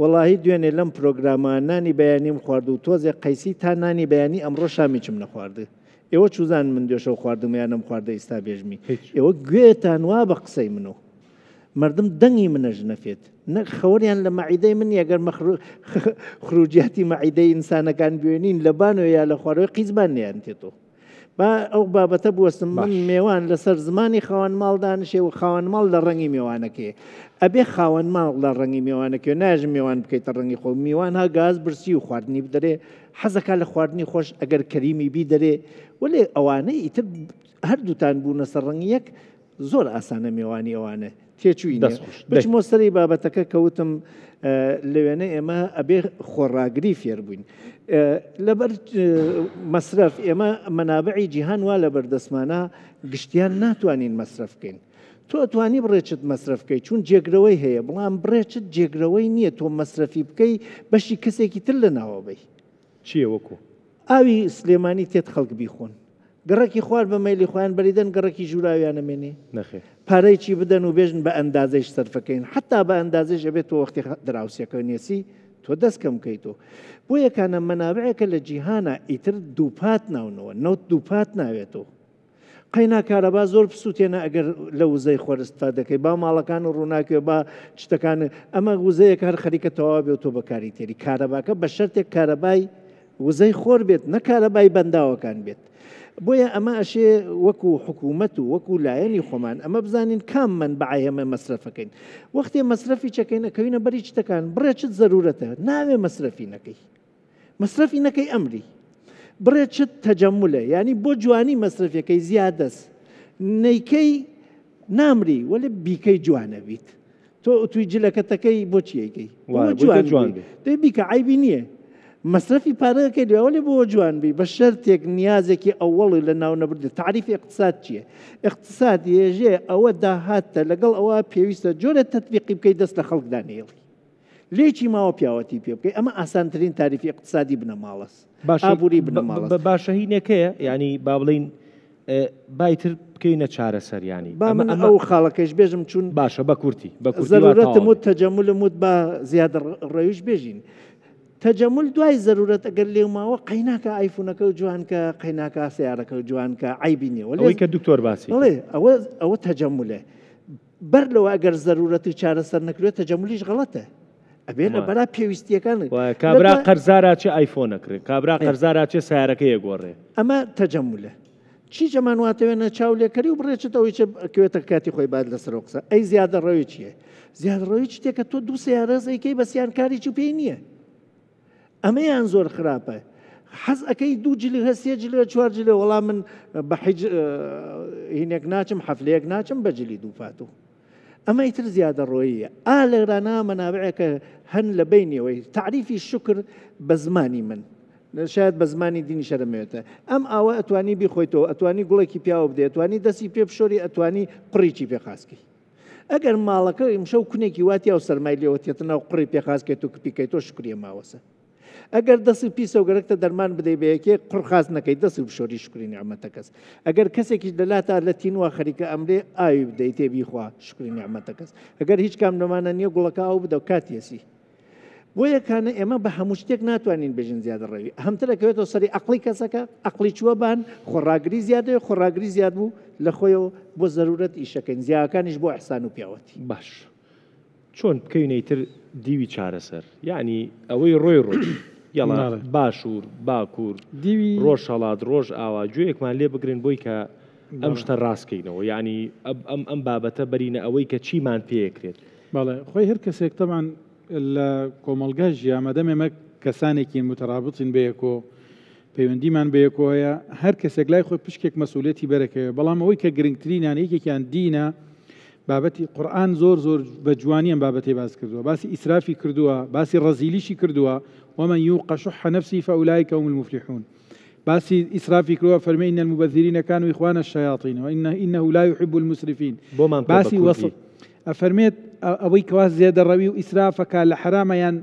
وڵی دوێنێ لەم پرۆگرامانانی بەیانیم خوارد و تۆزێ قەیسی تا نانی بەیانی ئەمڕۆ شامیچم نەخواردە ئێوە چوزان من دێشە و خواردمیانم خواردە ئیستا بێژمی ئێوە گوێتان وا بە قسەی منەوە مردم دەنگی منەژ نەفێت نەک خەوریان لە مەعیدەی من یەگەر خروجیاتی مەعیدەی ئینسانەکان بوێنین لە بانەوە یا لە خواروی قیزبانیان تێتەوە با ئەو بابەتە بوەستم من میێوان لەسەر زمانی خاوەن ماڵ دانشێ و خاوەن ماڵ لە ڕەنگی میێوانەکەی ئەبێ خاوەن ماڵ لە ڕەنگی میێوانەکەی ناژم میێوان بکەیتە ڕەنگی خۆ میوان ها گاز برسی و خواردنی بدەرێ حەزەکە لە خواردنی خۆش ئەگەر کەریمی بی دەرێ وەێ ئەوانەی ئیتر هەردووتان بوونە سەر ڕەنگی یەک زۆر ئاسانە میێوانی ئەوانە تێچووی دەست بچمۆ سەری بابەتەکە کەوتم. لە وێنە ئێمە ئەبێ خۆڕاگری فێر بووین. لەبەر مەصرف ئێمە مەنابعی جیهان وا لە بەردەسمانە گشتیان ناتوانین مەصرف بکەین. تۆ توانی بڕێچت مەصرفکەی چون جێگرەوەی هەیە بڵام بڕێچت جێگرەوەی نییە تۆ مەصرفی بکەی بەشی کەسێکی تر لە ناوەبی چیە وەکو؟ ئاوی سلێمانی تێت خەڵک بیخۆن گەڕێکی خوار بە مەلی خۆیان بەریدەن گەڕێکی ژوراویانە مێنێ نخێ پارەیکی بدەن و بێژن بە ئەندازەش سەرفەکەین حتا بە ئەندازش ئەبێت تۆ وەختی دراوسەکە نێسی تۆ دەستکەم کەیتۆ بۆ یەکانە مەناوعەکە لە جیهانە ئیتر دووپات ناونەوە نەوت دووپات ناوێتەوە قینا کارەبا زۆر پسووتێنە ئەگەر لە وزەی خۆرستا دەکەی با ماڵەکان و ڕووناکێ با شتەکان ئەمە وزەیە کار خەریکە تەوا بێت تۆ بەکاری تێری کارەباکە بە شەرتێک کارەبای وزەی خۆر بێت نەکارەبای بەنداوەکان بێت. بۆیە ئەمە وكو وەکو وكو و وەکو لایەنی خۆمان ئەمە بزانین کام من بەعای هەمە مەصرفەکەین وەختی مەصرفی چەکەینەکەوینە بەری شتەکان بڕێچت امري ناوێ مەصرفی نەکەی مەصرفی نەکەی ئەمری بڕێچت كي ینی بۆ جوانی مەصرفەکەی زیادەست نەیکەی نامری وەێ بیکەی جوانەبیت تۆ توی جلەکەتەکەی بۆ چیەکەی جوان دەی بیکە عیبی مەصرفی پارەکەی دوێوەی بۆ جوانبی بە شەرتێک نیازێکی ئەوەڵی لە ناو نەبردی تعریف اقتصاد چییە؟ اقتصاد هێژێ ئەوە داهاتە لەگەڵ ئەوە پێویستە جۆرە تەتویقی بکەی دەست لە خەڵکدانێڵی. لێکی ماوە پیاوەتی پێ بکەی ئەمە ئاسانترین تاریفی اقتصادی بنەماڵس باشبووری بنەماڵ بە باشەهینەکەیە ینی با بڵین بایتر بکەینە چارە سەریانی با من ئەو خاڵەکەش بێژم چون باشە بە کورتی بە زەرورەتمت تەجەمولمت بە زیادە ڕێویش بێژین تەجەمل دوای زەرورەت ئەگەر لێوماوە قەیناکە ئایفونەکە و جوانکە قەیناکە سیارەکە و جوانکە ئایبینیەوە کە دکتۆر باسی ئەوە ئەوە تەجەمولێ بەر لەوە ئەگەر زەرورەتی چارەسەر نەکرێت تەجەملیش غڵەتە ئەبێ لە بەرا پێویستیەکان کابرا قەرزاراچێ ئایفۆنەکرێت کابرا قەرزاراچێ سیارەکەی گۆڕێ ئەمە تەجەمولە چی جەمانواتەوێنە چاولێکەری و بڕێچێتەوەی کوێتە کاتی خۆی باد لە سەرۆقسە ئەی زیادە ڕەوی چیە زیاد ڕۆی شتێکە تۆ دوو سیارەزەیکەی بە سیانکاری چوپی نییە ئەمەیان زۆر خراپە. حەز ئەەکەی دوو جلی هەسێ جلە چوار جلە وەڵام من بە هینێک ناچم حەفلەیەک ناچم بە جلی دووفاتوو. ئەمە ئیتر زیادە ڕۆیە ئا لەرانە مەناوعەکە هەن لە بینەوەی تعریفی شکر بە زمانی من. شاید بە زمانی دینی شەرمێتە ئەم ئاوە ئەتوانی بیخۆیتەوە ئەتوانی گوڵێکی پیاوە بدێ ئەتوانی دەستی پێ بشۆری ئەتوانی قڕیی پێخاسکی ئەگەر ماڵەکە ئیمشە و کونێکی واتی و سەرمایلەوەتێتە ناو قڕی پێخاسکێت و کپیکەیت تۆ شکرێ ماوەسە ئەگەر دەستی پیسە و گەرەکتە دەرمان بدەی بەیەکێ قڕخاز نەکەی دەستی بشۆری شکرین ئەمەتە کەس ئەگەر کەسێکیش لەلاتا لە تینوە خەریکە ئەمرێ ئاوی بدەی تێبیخوا شکرین ئەمەتە کەس ئەگەر هیچ کام لەمانە نییە گوڵەکە ئاو بدە و کاتیەسی. بۆ یەکانە ئێمە بە هەموو شتێک ناتوانین بژین زیاد ڕەوی هەمترەکەوێتەوە سەری ئەقلی کەسەکە ئەقلی چووە بان خۆڕاگری زیادە خۆڕاگری زیاد بوو لە خۆیەوە بۆ ضرورەت ئیشەکەین زیاکانیش بۆ ئەحسان و پیاوەتی باش چۆن بکەینەیتر دیوی چارەسەر یعنی ئەوەی ڕۆی ڕۆژ یاڵ باشوور باکوور دیوی ڕۆژهڵات ڕۆژ ئاوا گوێیەکمان لێ بگرن بۆی کە ئەم شتە ڕاستکەینەوە ینی ئەم ئەم بابەتە بەرینە ئەوەی کە چیمان پێکرێت بەڵێ خۆی هەر کەسێک تەمان لە کۆمەلگا ژیامەدەم ئێمە کەسانێکی مترابطین بەیەکۆ پەیوەندیمان بەیەکۆیە هەر کەسێک لای خۆی پشکێک مەسوولێتی بەرەکەوێ بەڵام ئەوەی کە گرنگترینان یەکێکیان دینە بابەتی قورآن زۆر زۆر بە جوانی ئەم بابەتی باز کردووە باسی ئیسرافی کردووە باسی ڕزیلیشی کردووە ومن يوقش نفسي فأولئك هم المفلحون باسي إسرافي كروا فرمي إن المبذرين كانوا إخوان الشياطين وإنه إنه لا يحب المسرفين باسی وصل فرميت أوي كواس زيادة الروي و كان لحرام يعني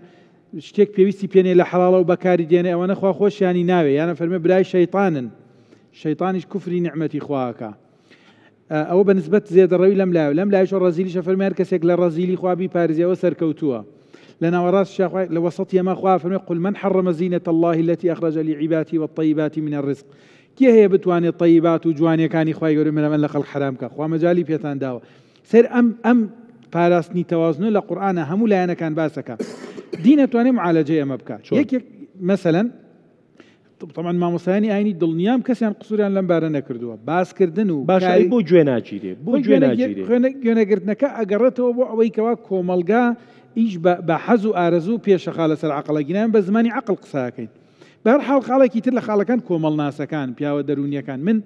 شتێک پێویستی پێێنێ لە حڵاڵە و بەکاری دێنێ ئەوە نەخوا خۆشیانی ناوێ یانە فەرمە برای شەیطانن شەیطانیش کوفری نعمەتی خواکە آه، ئەوە بە نسبت زێدەڕەوی لەم لای لەم لایشۆ ڕزیلی شەفەرمیار کەسێک لە ڕزیلی خوابی پارێزیەوە سەرکەوتووە لە ناوەڕاست لە وسط یەماخوا فەرمی قل من حرم زينه الله التي أخرج لعباته والطيبات من الرزق کی هەیە بتوانێت طیبات و جوانیەکانی يقول گەور من لە خەڵ حرامکە خوا مەجای پێتان داوە سەر ئەم ئەم پاراستنی تەوازنە لە قورآانە هەموو لایەنەکان باسەکە دینەتوانێت معالەجێ ئەمە بکات یەکێک مثلەن طبعا مامۆسانی ئاینی دڵنیام کەسیان قسووریان لەم بارە نەکردووە باسکردن و باشایی بۆ گوێ ناچیرێ بۆ گوێ گوێنەگرتنەکە ئەگەڕێتەوە بۆ ئەوەی کەوا کۆمەلگا ئیش بە حەز و ئارەزوو پێشەخا لەسەر عقلەگینیان بە زمانی عقل قساکەین بەر حاڵ خاڵێکی تر لە خاڵەکان کۆمەڵ ناسەکان پیاوە دەرونیەکان من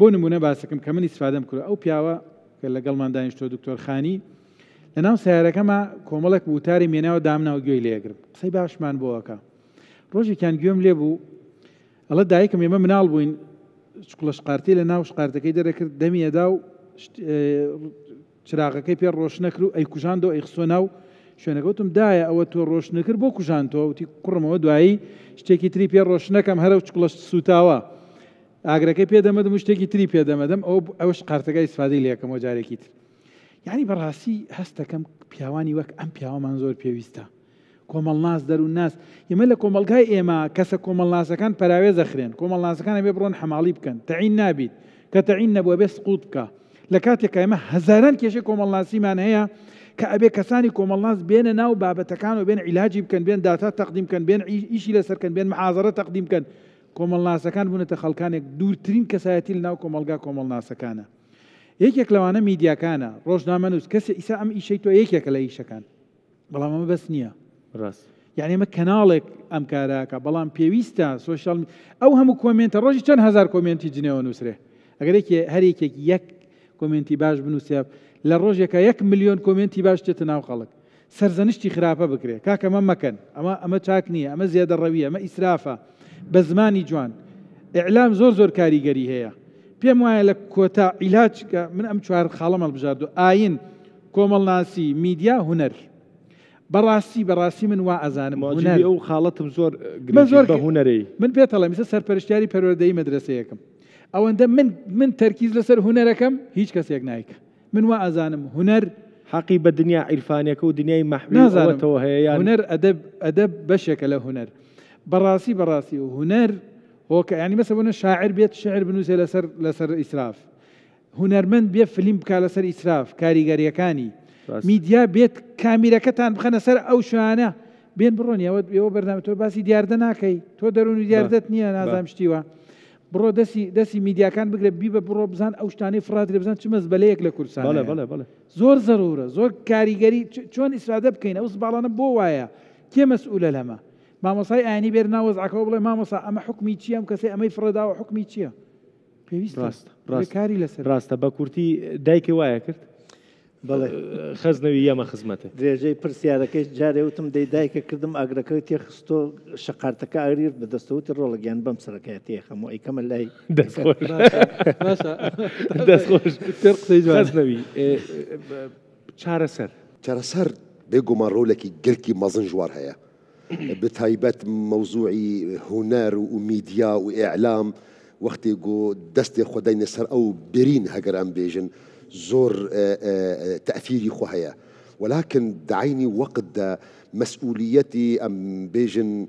بۆ نمونە باسەکەم کە من ئیسفادەم کرد ئەو پیاوە کە لەگەڵمان دانیشتۆ دکتۆرخانی لە ناو سیارەکەمە کۆمەڵک وتاری مێناوە دامناوە گوێی لێگرم قسەی باشمان بۆەکە ڕۆژێکیان گوێم لێ بوو ئەڵە دایکم ئێمە مناڵ بووین چکڵە شقارتی لە ناو شقارتەکەی دەرەکرد دەمیەدا و چراغەکەی پێ ڕۆشنەکر و ئەی کوژان و ئەیخسۆ ناو شوێنەکەوتم دایە ئەوە تۆ ڕۆشنەکرد بۆ کوژانتەوە وتی کوڕمەوە دوایی شتێکی تری پێ ڕۆشنەکەم هەرە چکڵە سوتاوە ئاگرەکەی پێدەمەدم و شتێکی تری پێدەمەدەم ئەو ئەوش قارتەکە ئیسفادی لەکەمەوە جارێکی تر یعنی بەڕاستی هەستەکەم پیاوانی وەک ئەم پیاوامان زۆر پێویستە کۆمەڵناس دەرو ناس ئمە لە کۆمەلگای ئێمە کەسە کۆمەڵناسەکان پراوێزە خرێن کۆمەڵناسەکانە بێ بڕۆن هەماڵی بکەن تەعین نابیت کە تەعین نەبووە بێ سقوت بکە لە کاتێکە ئێمە هەزاران کێشە کۆمەڵناسیمان هەیە کە ئەبێ کەسانی کۆمەڵناس بێنە ناو بابەتەکان و بێن عیلاجی بکەن بێن داتا تەقدیم کەن بێن ئیشی لەسەرکەن بێن مەعازرە تەقدیم کەن کۆمەڵناسەکان بوونەتە خەڵکانێک دوورترین کەسایەتی لە ناو کۆمەلگا کۆمەڵناسەکانە یەکێک لەوانە میدیاکانە ڕۆژنامە نووس کەس ئیسا ئەم ئیشەی تۆ یەکێکە لە ئیشەکان بەڵام ئەمە بەس نییە یعنی ئمە کەناڵێک ئەم کاراکە بەڵام پێویستە سوۆشال ئەو هەموو کۆمنتە ڕۆژی چەند هزار کۆمنتی جنێەوە نووسێ ئەگەرێکی هەرێکێک یەک کۆمنتی باش بنووساب لە ڕۆژێکە یەک میلیۆن کۆمنتی باش دێتە ناو خەڵک سرزەنیشتی خراپە بکرێت کاکەمە مەکەن ئەمە ئەمە چاک نییە ئەمە زیادە ڕەوی ئەمە ئیسرافە بە زمانی جوان ئەعلام زۆر زۆر کاریگەری هەیە پێم وایە لە کۆتا عیلاج کە من ئەم چوار خاڵەمەڵ بژاردو ئاین کۆمەڵناسی میدیا هوەر بەڕاستی بەڕاستی من وا ئەزانم ئەو خاڵەتم زۆر زۆر هوەرەی من پێتەڵە میسە سەرپەرشتیاری پەرۆدەی مدرسەیەکم ئەوەندە من تەرکیز لەسەر هوەرەکەم هیچ کەسێک نایکە من وا ئەزانم هوەر حەقی بە دنیا عیرفانەکە و دنیای مەحنازانەوە هەیە هوەر ئەدەب بەشێکە لە هوەر بەڕاستی بەڕاستی و هوەر هۆکە ینی مەسەبوونە شاعر بێت شعر بنووسێ لەسەر لەسەر ئیسراف هوەرمەند بێ فلیم بک لەسەر ئیسراف کاریگەریەکانی میدیا بێت کامیرەکەتان بخەنە سەر ئەو شوانە بێن بڕۆنیەوە ئێوە بەرنامە تۆ باسی دیاردە ناکەی تۆ دەرون و دیاردەت نییە نازام شتیوە بڕۆ دەسی دەسی میدیاکان بگرە بیبە بڕۆ بزان ئەو شتانی فراتری بزان چمەز بەلەیەک لە کورسان زۆر زەرورە زۆر کاریگەری چۆن ئیسرادە بکەین ئەو سباڵانە بۆ وایە کێ مەسئولە لەمە مامۆسای ئانی بێر ناوەزعکەەوە بڵێ مامۆسا ئەمە حکمی چییە ئەم کەسێ ئەمەی فرەداوە حکمی چییە پێویست ڕاستە ڕاستکاری لەسەر ڕاستە بە کورتی دایکی وایە کرد خەزنەوی ئەمە خزمەتە درێژەی پرسیارەکەی جارێ وتم دەی دایکە کردم ئاگرەکەی تێخستۆ شقارتەکە ئاریر بەدەستەوتی ڕۆڵگەیان بەم سەرەکەی تێخەمەوە ئەیکەمە لای دەستخۆشنەوی چارەسەر چارەسەر بێگومان ڕۆلێکی گرکی مەزن ژوار هەیە بتایبەت مەوزوعی هوەر و میدیا و ئیعلام وەختی گۆ دەستی خۆداینە سەر ئەو برین ام بێژن. زور آه، آه، آه، تأثيري خوهيا ولكن دعيني وقت مسؤوليتي أم بيجن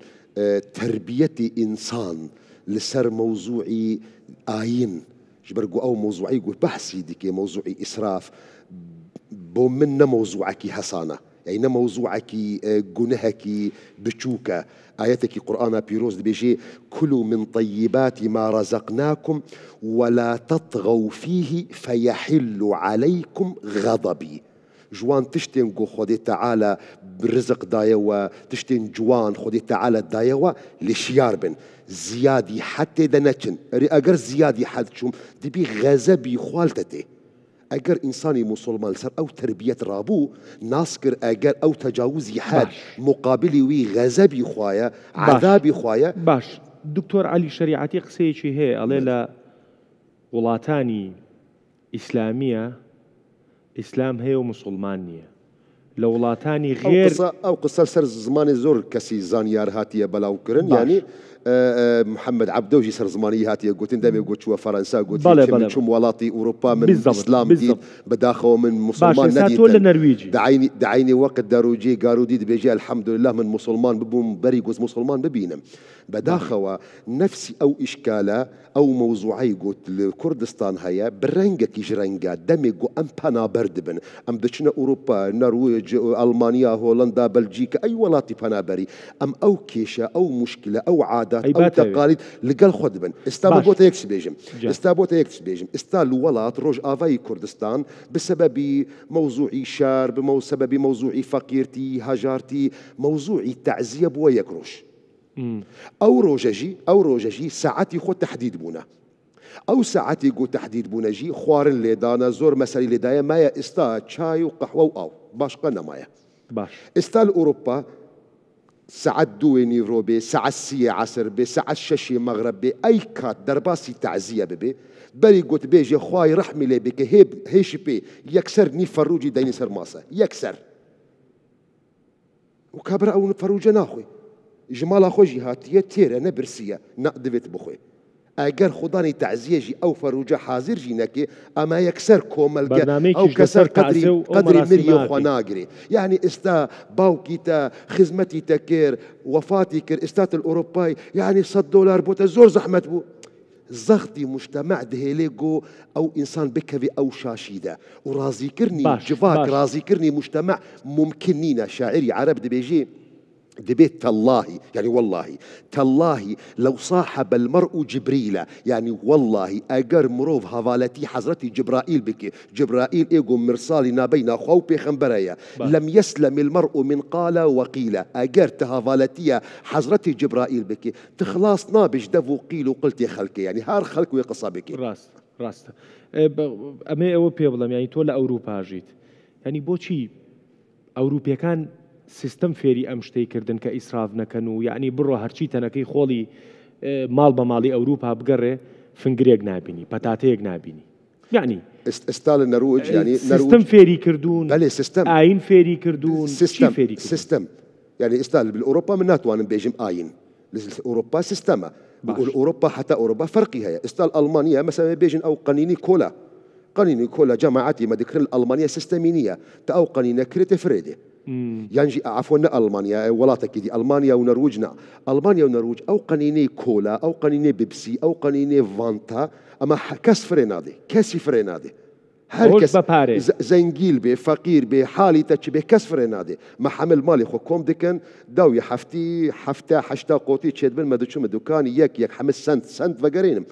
تربيتي إنسان لسر موضوعي آين جبرقو أو موضوعي بحسي ديكي موضوعي إسراف بومن من موضوعك هسانه يعني موضوعك آه، جنهك بتشوكا آياتك قرآن بيروز بيجي كلوا من طيبات ما رزقناكم ولا تطغوا فيه فيحل عليكم غضبي جوان تشتين جو خدي تعالى برزق دايوا تشتين جوان خدي تعالى دايوا لشياربن زيادي حتى دنتشن اگر زيادي حد شوم دبي غزبي خوالتتي اگر انسانی مسلمان سر او تربیت رابو ناس کر اگر او تجاوزی حد مقابلی وی غضبی خوایا عذابی خوایا باش دکتۆر علی شریعتی قسەیەکی هەیە ئەڵێ لە ولاتانی ئیسلامیە اسلام هەیە و مسلمان لولاتانی غیر او قصه او قصه سەر زمان زۆر کەسی زانیار هاتیە بەلاوکردن ینی آه، آه، محمد عبده وجي زماني هاتي ان دامي قلت شو فرنسا قلت من شو موالاطي اوروبا من الاسلام اسلام ديد بداخو من مسلمان نادي ولا نرويجي دعيني دعيني وقت داروجي قالوا ديد بيجي الحمد لله من مسلمان ببوم بريقوز مسلمان ببينم بداخو نفسي او اشكاله او موضوعي قلت لكردستان هيا برنجا كيجرنجا تجرنجة دمجو ام بانا بردبن ام دشنا اوروبا النرويج المانيا هولندا بلجيكا اي ولاتي بانا بري ام او كيشة او مشكلة او عادة عادات او تقاليد لقل خود بن استا بوتا يكس بيجم استا بوتا يكس بيجم استا الولات روج افاي كردستان بسبب موضوعي شار بسبب موضوعي فقيرتي هجارتي موضوعي تعزيه بوا يكروش او روججي او روججي ساعتي خو تحديد بونا او ساعتي قو تحديد بونجي خوار اللي دانا زور مسالي لدايا مايا استا شاي وقهوه او باش قنا مايا باش استا الاوروبا ساعة دويني روبي ساعة سي عصر بي ساعة ششي مغرب بي أي كات درباسي تعزية بي بري قلت بيجي خواي رحمي لي بي هيب هيش بي يكسرني فروجي ديني سر ماسا يكسر وكابر أو فروجي ناخوي جمال أخوي جهات يتير نبرسية نقدفت بخوي خدانی تعزیه جی او فروجه حاضر جی ئەما اما یکسر ئەو گه او کسر قدری مریە خۆ ناگرێ یعنی ئستا باوکی تا خزمەتی تەکێر وەفاتی کرد ئستات ئەوروپای یعنی صد دلار بۆتە زور زحمت بو زەختی مجتمع دهێلێ او انسان ئینسان بکەوێ ئەو شاشیدا و ڕازیکردنی جواک ڕازیکردنی مشتەمە ممکن نینە شاعری عرب دبيجي دبيت تالله يعني والله تالله لو صاحب المرء جبريل يعني والله اجر مروف هفالتي حضرتي جبرائيل بك جبرائيل ايجو مرسالنا بين خو بيخنبريا لم يسلم المرء من قال وقيل اجر تهفالتي حضرتي جبرائيل بك تخلاص نابش دفو قيل يا خلقي يعني هار خلق ويقصى بك راست راست أه، اما اوبي يعني تولى اوروبا جيت يعني بوشي اوروبيا كان سیستم فێری ئەم شتەی کردن کە ئیسراف نەکەن و یعنی بڕە هەرچی تەنەکەی خۆڵی اه، ماڵ بە ماڵی ئەوروپا بگەڕێ فنگرێک نبینی پەتاتەیەک نبینی یعنی ئستا لە نەروج اه، ینی سیستم فێری کردوون بەێ سیستم ئاین فێری کردوون سیستم فێری سیستم یعنی ئستا بالأوروپا من ناتوانم بێژم ئاین أوروبا سيستما أوروبا حتى أوروبا فرقي هي استال ألمانيا مثلا بيجن أو قنيني كولا قنيني كولا جماعتي ما ذكر الألمانيا سيستمينية او قنينة كريتي فريدي يعني عفوا المانيا ولا تكيدي المانيا ونروجنا المانيا ونرويج او قنيني كولا او قنيني بيبسي او قنيني فانتا اما كاس فرينادي كاس فرينادي هركس زنجيل بي فقير بي حالي تشي بي كسفر نادي ما حمل مالي خو كوم دكن داوي حفتي حفتا حشتا قوتي تشيد بن ما دشو مدوكاني يك يك حمس سنت سنت فقرينم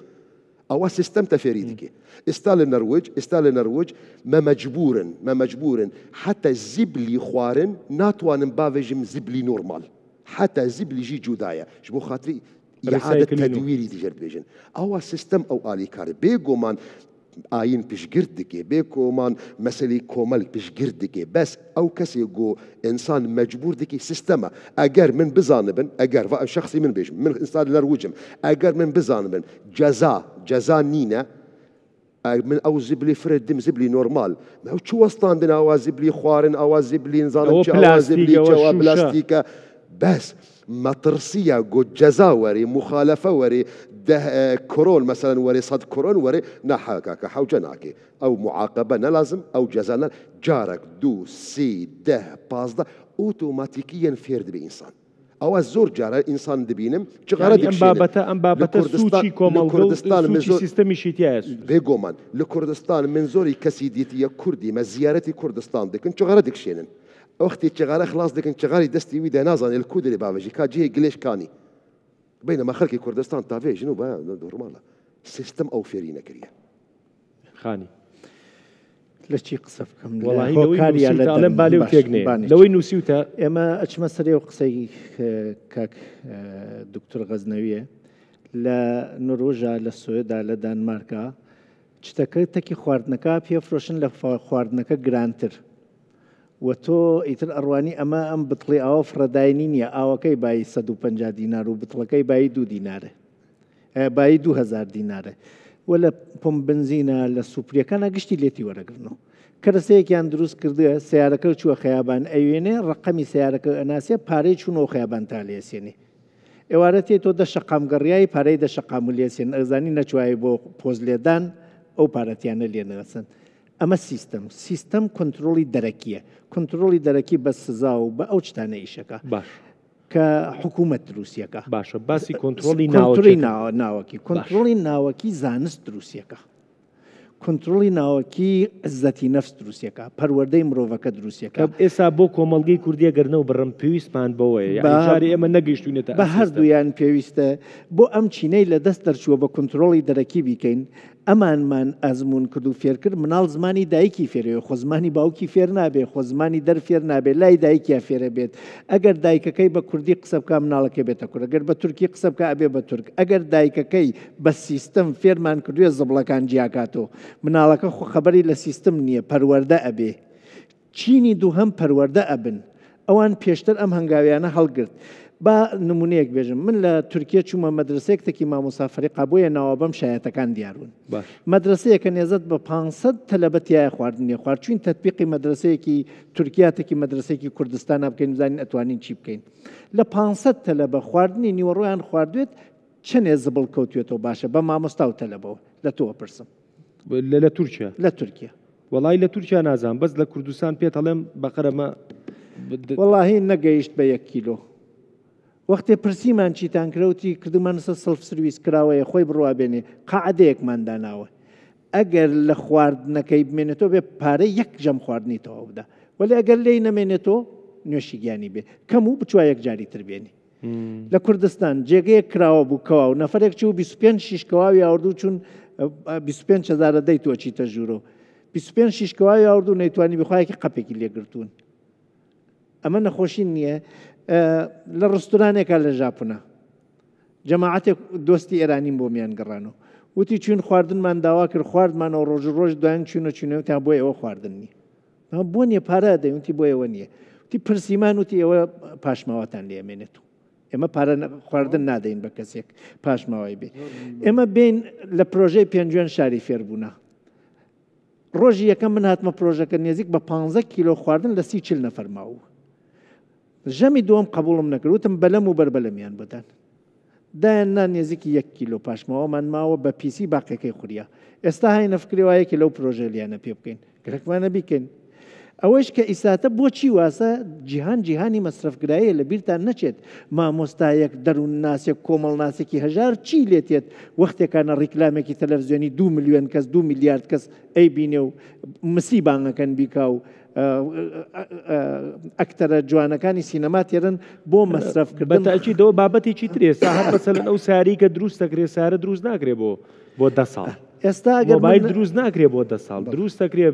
او سيستم في استال النرويج استال النرويج ما مجبورن ما مجبورن حتى زبلي خوارن ناتوان بافيجم زبلي نورمال حتى زبلي جي جودايا شبو خاطري إعادة تدويري دي جربيجن أو سيستم أو آلي كار بيقو مان ayin pişgirdike be koman meseli komal pişgirdike bes ev kesê got insan mecbur dike sistema eger min bizanibin eger ve şahsi min bêjim min insanlar wicim eger min bizanibin ceza ceza nîne من او زبلي فرد دم زبلي نورمال ما هو شو وسطان دنا او زبلي خوارن او زبلي نزان او زبلي جوا بلاستيكا بس ما ترسيا جو جزاوري مخالفه وري ده آه، كرون مثلا وري صد كرون وري نحاكا كحو جناكي او معاقبه لازم او جزانا جارك دو سي ده بازدا اوتوماتيكيا فيرد بانسان او الزور جارة انسان دبينم چقدر دبشینم دكشينة بابتا ام بابتا سوچی کومل کردستان من سيستمي سیستمی شیتیاس بگو من لکردستان كسي ديتيا كردي دیتی کردی ما زیارتی کردستان دکن چقدر دکشینن وقتی چقدر خلاص دکن چقدر دستی وی ده نازن الکودری بابجی کاجی گلیش کانی بینەما خەڵکی کوردستان تاڤێژن و بە دۆڕمانە سیستم ئەو فێری نەکرە خانی لە چی قسە بکەم کاریان بالێ تێگنێ لەوەی نووسی وتە ئێمە ئەچمە سەرێ و قسەی کاک دکتور غەزنەویە لە نۆژە لە سوێدا لە دانمارکە چتەکە تەکی خواردنەکە پێفرۆشن لە خواردنەکە گرانتر وە تۆ ئیتر ئەڕوانی ئەمە ئەم بتڵی ئەوە فرەداینی نییە ئاوەکەی بای 150 دینار و بتڵەکەی بای دو دینارە بای 2000 دینارە وە لە پم بنزینە لە سوپریەکە نەگشتی لێتی وەرەگرنەوە کەرسەیەکیان دروست کردە سیارەکە چووە خەیابان ئەوێنێ ڕقەمی سیارەکە ئەناسیە پارەی چوونەوە خەیابان تا لێسێنێ ئێوارەتی تۆ دە شەقامگەڕیایی پارەی دە شەقام و لێسێن ئەزانی نەچوایی بۆ پۆز لێدان ئەو پارەتیانە لێنەسن. ئەمە سیستم سیستم کنتترۆلی دەرەکیە کنتترۆلی دەرەکی بە سزا و بە ئەو شتانە ئیشەکە باش کە حکوومەت دروسیەکە باشە باسی کنتترۆلی ناوەی ناوەکی کنتترۆلی ناوەکی زانست دروسیەکە کنتترۆلی ناوەکی عزەتی نەفس دروسیەکە پەروەدەی مرۆڤەکە دروسیەکە ئێستا بۆ کۆمەلگەی کوردیە گەرنە و بڕم پێویستمان بەوەیەجاری ئەمە نەگەیشتونێتە بە هەردوویان پێویستە بۆ ئەم چینەی لە دەست دەرچووە بە کنتترۆلی دەرەکی بیکەین ئەمانمان ئەزمون کرد و فێرکرد مناڵ زمانی دایکی فێرەوە خۆزمانی باوکی فێر نابێ خۆزمانی دەرفێر نابێت لای دایکیا فێرە بێت ئەگەر دایکەکەی بە کوردی قسە بکە مناڵەکە بێتە کورد گەر بە تورکی قسە بکە ئەبێ بە تورک ئەگەر دایکەکەی بە سیستم فێرمان کردوێ زبڵەکان جیاکاتەوە مناڵەکە خۆ خەبەری لە سیستم نییە پەروەەردە ئەبێ چینی دوو هەم پەروەەردە ئەبن ئەوان پێشتر ئەم هەنگاویانە هەڵگرت. با نمونەیەک بێژم من لە تورکیا چوومە مەدرسێکتەکی مامۆسافریقا بۆیە ناوە بەم شایەتەکان دیارون مەدرسەیەکە نێزت بە 500 تەلەبەتیایە خواردنی خوارد چوین تەتبیقی مەدرسەیەکی تورکیاتێکی مەدرسێکی کوردستان بکەین بزانین ئەتوانین چی بکەین لە 500 تەلە بە خواردنی نیوەڕۆیان خواردوێت چنێ زبڵ کەوتێتەوە باشە بە مامۆستا و تەلەبەوە لە تۆوە پرسم لە تورکیا لە تورکیا وڵی لە تورکیا نازان بەس لە کوردستان پێت هەڵێم بەقەرەمە وڵی نەگەیشت بە یەک کیلۆ وەختێ پرسیمان چیتان کرەوتی کردمان سە سلف سرویس کراوەیە خۆی بڕوابێنێ قعدەیەکماندا ناوە ئەگەر لە خواردنەکەی بمێنێتەوە بێ پارە یەک جەم خواردنی تەوا بدا ولی ئەگەر لی نەمێنێتەوە نوێشی گیانی بێ کەم و بچوە یەک جاری تربێنی لە کوردستان جێگەیە کراوە بووکەوا و نەفرێک چ و 25 شیشکەواوی ئاوردوو چون 25 هزارە دەی تۆچی تەژورۆ 25 شیشکەواوی ئاوردوو نەیتوانی بخواەکی قەپێکی لێگرتوون ئەمە نەخۆشی نییە لە ڕستورانێکە لە ژاپنا جەماعاتێک دۆستی ئێرانیم بۆ میان گەڕانەوە وتی چون خواردنمان داوا کرد خواردمانەوە ڕۆژ ڕۆژ دوایان چونە چونەوتیان بۆ ئێوە خواردننی بۆ نیە پارە دەیونتی بۆ ئێوە نییە وتی پرسیمان وتی ئێوە پاشماوەتان لێمێنێت و ئێمە پارە خواردن نادەین بە کەسێک پاشماوای بێ ئێمە بین لە پرۆژەی پێنجێن شاری فێربوونا ڕۆژی یەکەم من هاتمە پرۆژەکە نێزیک بە 15 کیلو خواردن لە سی چل نەفەرماوە ژەمی دۆم قبولڵم نەکردوتم بەلەم و بربەلەمیان بدەن دایان نان نێزیکی یەک کیلو پاشمەوەمان ماوە بە پیسی باقیەکەی خوریە ئێستا های نەفکرێوایەکی لەو پرۆژێلیانە پێ بکەین گرەکمانە بیکەین ئەوەش کە ئیساتە بۆچی واسە جیهان جیهانی مەصرفگرایە لە بیرتان نەچێت مامۆستایەک دەروون ناسێک کۆمەڵ ناسێکی هەژار چی لێتێت وەختێکانە ڕیکلامێکی تەلەڤزیۆنی دو میلیۆن کەس دو میلیارد کەس ئەی بینێ و مسی بانگەکەن بیکا و ئەکتەرە جوانەکانی سینەما تێرن بە مەصرفکردن تاچی دەوە بابەتێکی ترێ ساحت بەسەر ئەو ساری کە دروستەکرێ سارە دروست ناکرێ بۆ بۆ دە ساڵ. ئێستا گەبای دروست ناکرێ بۆ دە ساڵ دروستەکرێ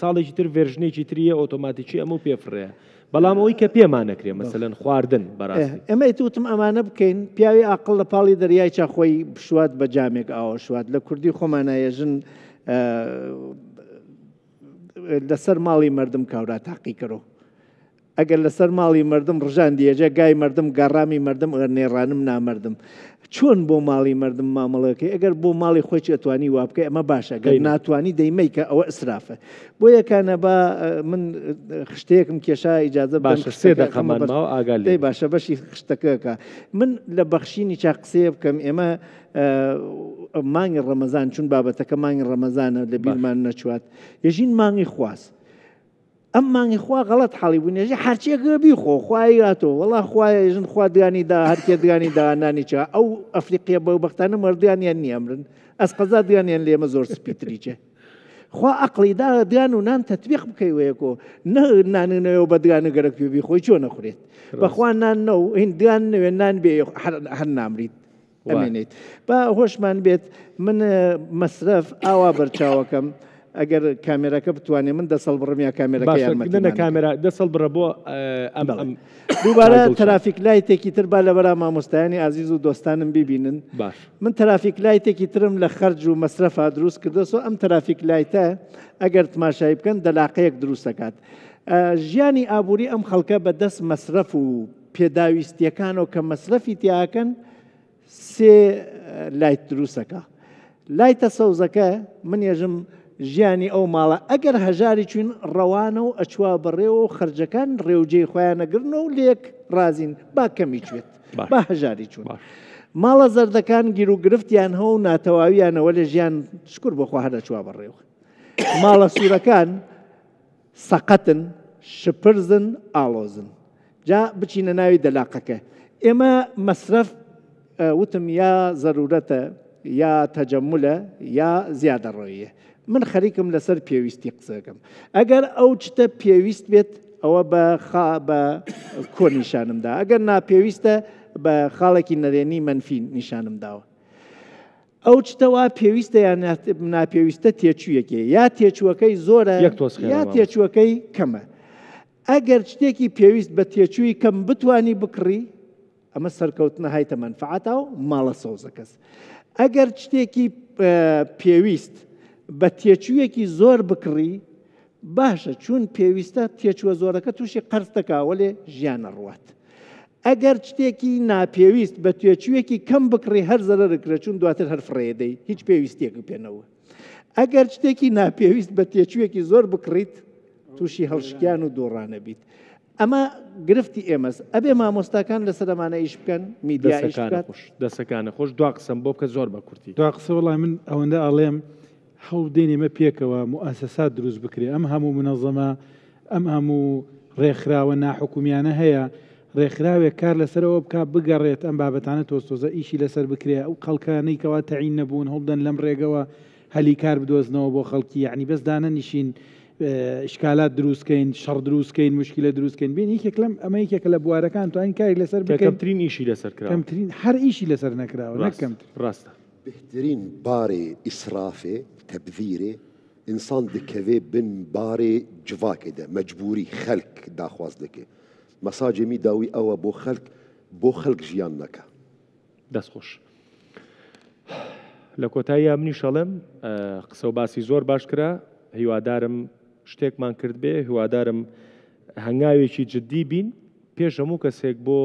ساڵێکی تر ێژنێکی تریە ئۆتۆماتیکی ئەمە پێفرەیە. بەڵام ئەوەی کە پێمانەکرێ مەسەن خواردن بەڕاستی ئەمە توتم ئەمانە بکەین پیاوی ئاقل لە پاڵی دەریای چاخۆی شوات بە جامێک ئاوە شوات لە کوردی خۆمانایەژن لەسەر ماڵی مردم کاورا تاقیکەەوە ئەگەر لەسەر ماڵی مردم ڕژان دیێجە گای مردم گەڕامی مردم ئەرنێڕانم نامردم. چۆن بۆ ماڵی مردم مامەڵەکەی ئەگەر بۆ ماڵی خۆی ئەتوانی وابکە ئەمە باشە گەی ناتوانانی دەیمەی کە ئەوە ئەسرافە بۆ یەکانە با من خشتەیەکم کێشا ئیجاازە باشە سێ دەخەمەەوە ئاگال لی باشە بەشی خشتەکەکە من لە بەخشینی چا قسەیە بکەم ئێمە مانگی ڕەمەزان چون بابەتەکە مانگی ڕەمەزانە لە بیرمان نەچوات یەژین مانگی خواست ئەم مانگی خوا غەڵت حاڵی بوو نێژی هەرچیەکەبی خۆ خوایاتۆ وڵا خوایە ژن خوا دوانی دا هەرکێ دوانی دانانی چا ئەو ئەفریقیە بەو بەختانە مردیانیان نیەمرن ئەس قەزا دوانیان لێمە زۆر سپیتریچە. خوا عقلی دا دیان و نان تطبیق بکەی وەیەکۆ نە نانەوە بە دوانە گەرەکوێبی خۆی چۆ نەخورێت بەخوا نان نە و هندیان نوێن نان بێ هەر نامریت ئەمێنیت با هۆشمان بێت من مەصرف ئاوا بەرچاوەکەم. ئەگەر کامێرەکە بتوانێ من دەسەڵ بڕمیا کامێرەکە کامێرا دەسەڵ بڕە بۆ ئەم دووبارە ترافیک لایتێکی تر با لە بەرا مامۆستایانی ئازیز و دۆستانم ببینن باش من ترافیک لایتێکی ترم لە خەرج و مەصرفە دروست کردەوە ئەم ترافیک لایتە ئەگەر تماشایی بکەن دەلاقەیەک دروست دەکات. ژیانی ئابووری ئەم خەڵکە بەدەست مەصرف و پێداویستیەکانەوە کە مەصرفی تیاکەن سێ لایت دروستەکە. لایتە سەوزەکە من ێژم ژیانی ئەو ماڵە ئەگەر هەژاری چوین ڕەوانە و ئەچوا بڕێەوە و خرجەکان ڕێوجێ خۆیانەگرن و لێک رازین با کەمی کوێت با هەژاری چوون. ماڵە زەردەکان گیر و گرفتیان هەو ناتەواویانەوە لە ژیان شکر بۆخوا هەرە چوا بڕێوە. ماڵە سوورەکان سەقەتن شپرزن ئالۆزن. جا بچینە ناوی دەلاقەکە. ئێمە مەصرف وتم یا زەرورەتە یا تەجەمولە یا زیادە ڕۆیە. من خەریکم لەسەر پێویستی قسەکەم ئەگەر ئەو چتە پێویست بێت ئەوە بە خا بە کۆنیشانمدا ئەگەر ناپێویستە بە خاڵێکی نەرێنی منفی نیشانم داوە ئەو چتەوا پێویستە یان ناپێویستە تێچوویەکێ یا تێچووەکەی زۆرە یا تێچووەکەی کەمە ئەگەر شتێکی پێویست بە تێچووی کەم بتانی بکڕی ئەمە سەرکەوتنە هایتە منفعاتا و ماڵە سەوزەکەس ئەگەر شتێکی پێویست بە تێچوویەکی زۆر بکڕی باشە چون پێویستە تێچووە زۆرەکە تووشی قەرز دەکاوە لێ ژیانە ڕوات. ئەگەر شتێکی ناپێویست بە توێچوویەکی کەم بکڕی هەر زەرەکرە چون دواتر هەر فڕێدەی هیچ پێویستێکی پێنەوە. ئەگەر شتێکی ناپێویست بە تێچوویەکی زۆر بکڕیت تووشی هەڵشکیان و دۆڕانە بیت. ئەمە گرفتی ئێمەس ئەبێ مامۆستاکان لە سەرمانە ئیش بکەن میدیەکانە خۆش دەسەکانە خۆش دو قسەم بۆ کە زۆر بە کورتی دو قسە وڵای من ئەوەندە ئەڵێم هەڵدێنێمە پێکەوە موسەسات دروست بکرێ ئەم هەموو منەظەمە ئەم هەموو ڕێکخراوە ناحکومیانە هەیە ڕێکخراوێک کار لەسەرەوە بک بگەڕێت ئەم بابەتانە تۆستۆزە ئیشی لەسەر بکرێ ئەو خەڵکانەیکەوە تەعین نەبوون هەڵدەن لەم ڕێگەوە هەلی کار بدۆزنەوە بۆ خەڵکی یعنی بەسدانە نیشین شکالات دروستکەین شەڕ دروستکەین مشکلە دروستکەین بین یەکێک لەم ئەمە یەکێکە لە بوارەکان توان کاری لەسەر بکەمترین ئیشی لەسەرکەمترین هەر ئیشی لەسەر نەکراوە نەکەم ڕاستە بهترین بارێ ئیسرافێ تەبذیرێ ئینسان دکەوێ بن بارێ جوواکێدە مەجبوری خەلک داخواز دەکێ مەساجێمی داوی ئەوە بۆ خەلک بۆ خەلک ژیان نەکە دەستخۆش لە کۆتایی منی شەڵم قسە و باسی زۆر باش کرا هیوادارم شتێکمان کرد بێ هیوادارم هەنگاوێکی جددی بین پێش هەموو کەسێک بۆ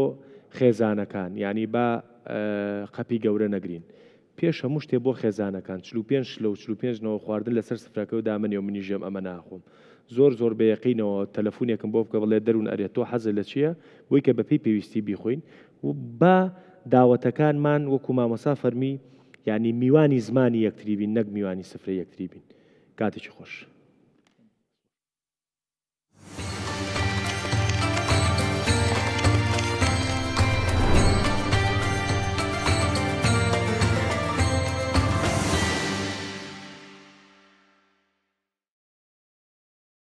خێزانەکان ینی با قەپی گەورە نەگرین. پێش هەموو شتێ بۆ خێزانەکان چلو پێنج لە چلو پێنجەوە خواردن لەسەر سفرەکە و دامنی و منیژێم ئەمە ناخۆم زۆر زۆر بەیەقینەوە تەلەفونێکم بۆ بکە بڵێ دەروون ئەرێت تۆ حەزە لە چییە وی کە بەپی پێویستی بیخۆین و با داوەتەکانمان وەکو مامەسا فەرمی ینی میوانی زمانی یەکتریبین نەک میوانی سفرە یەکتریبین کاتێکی خۆش.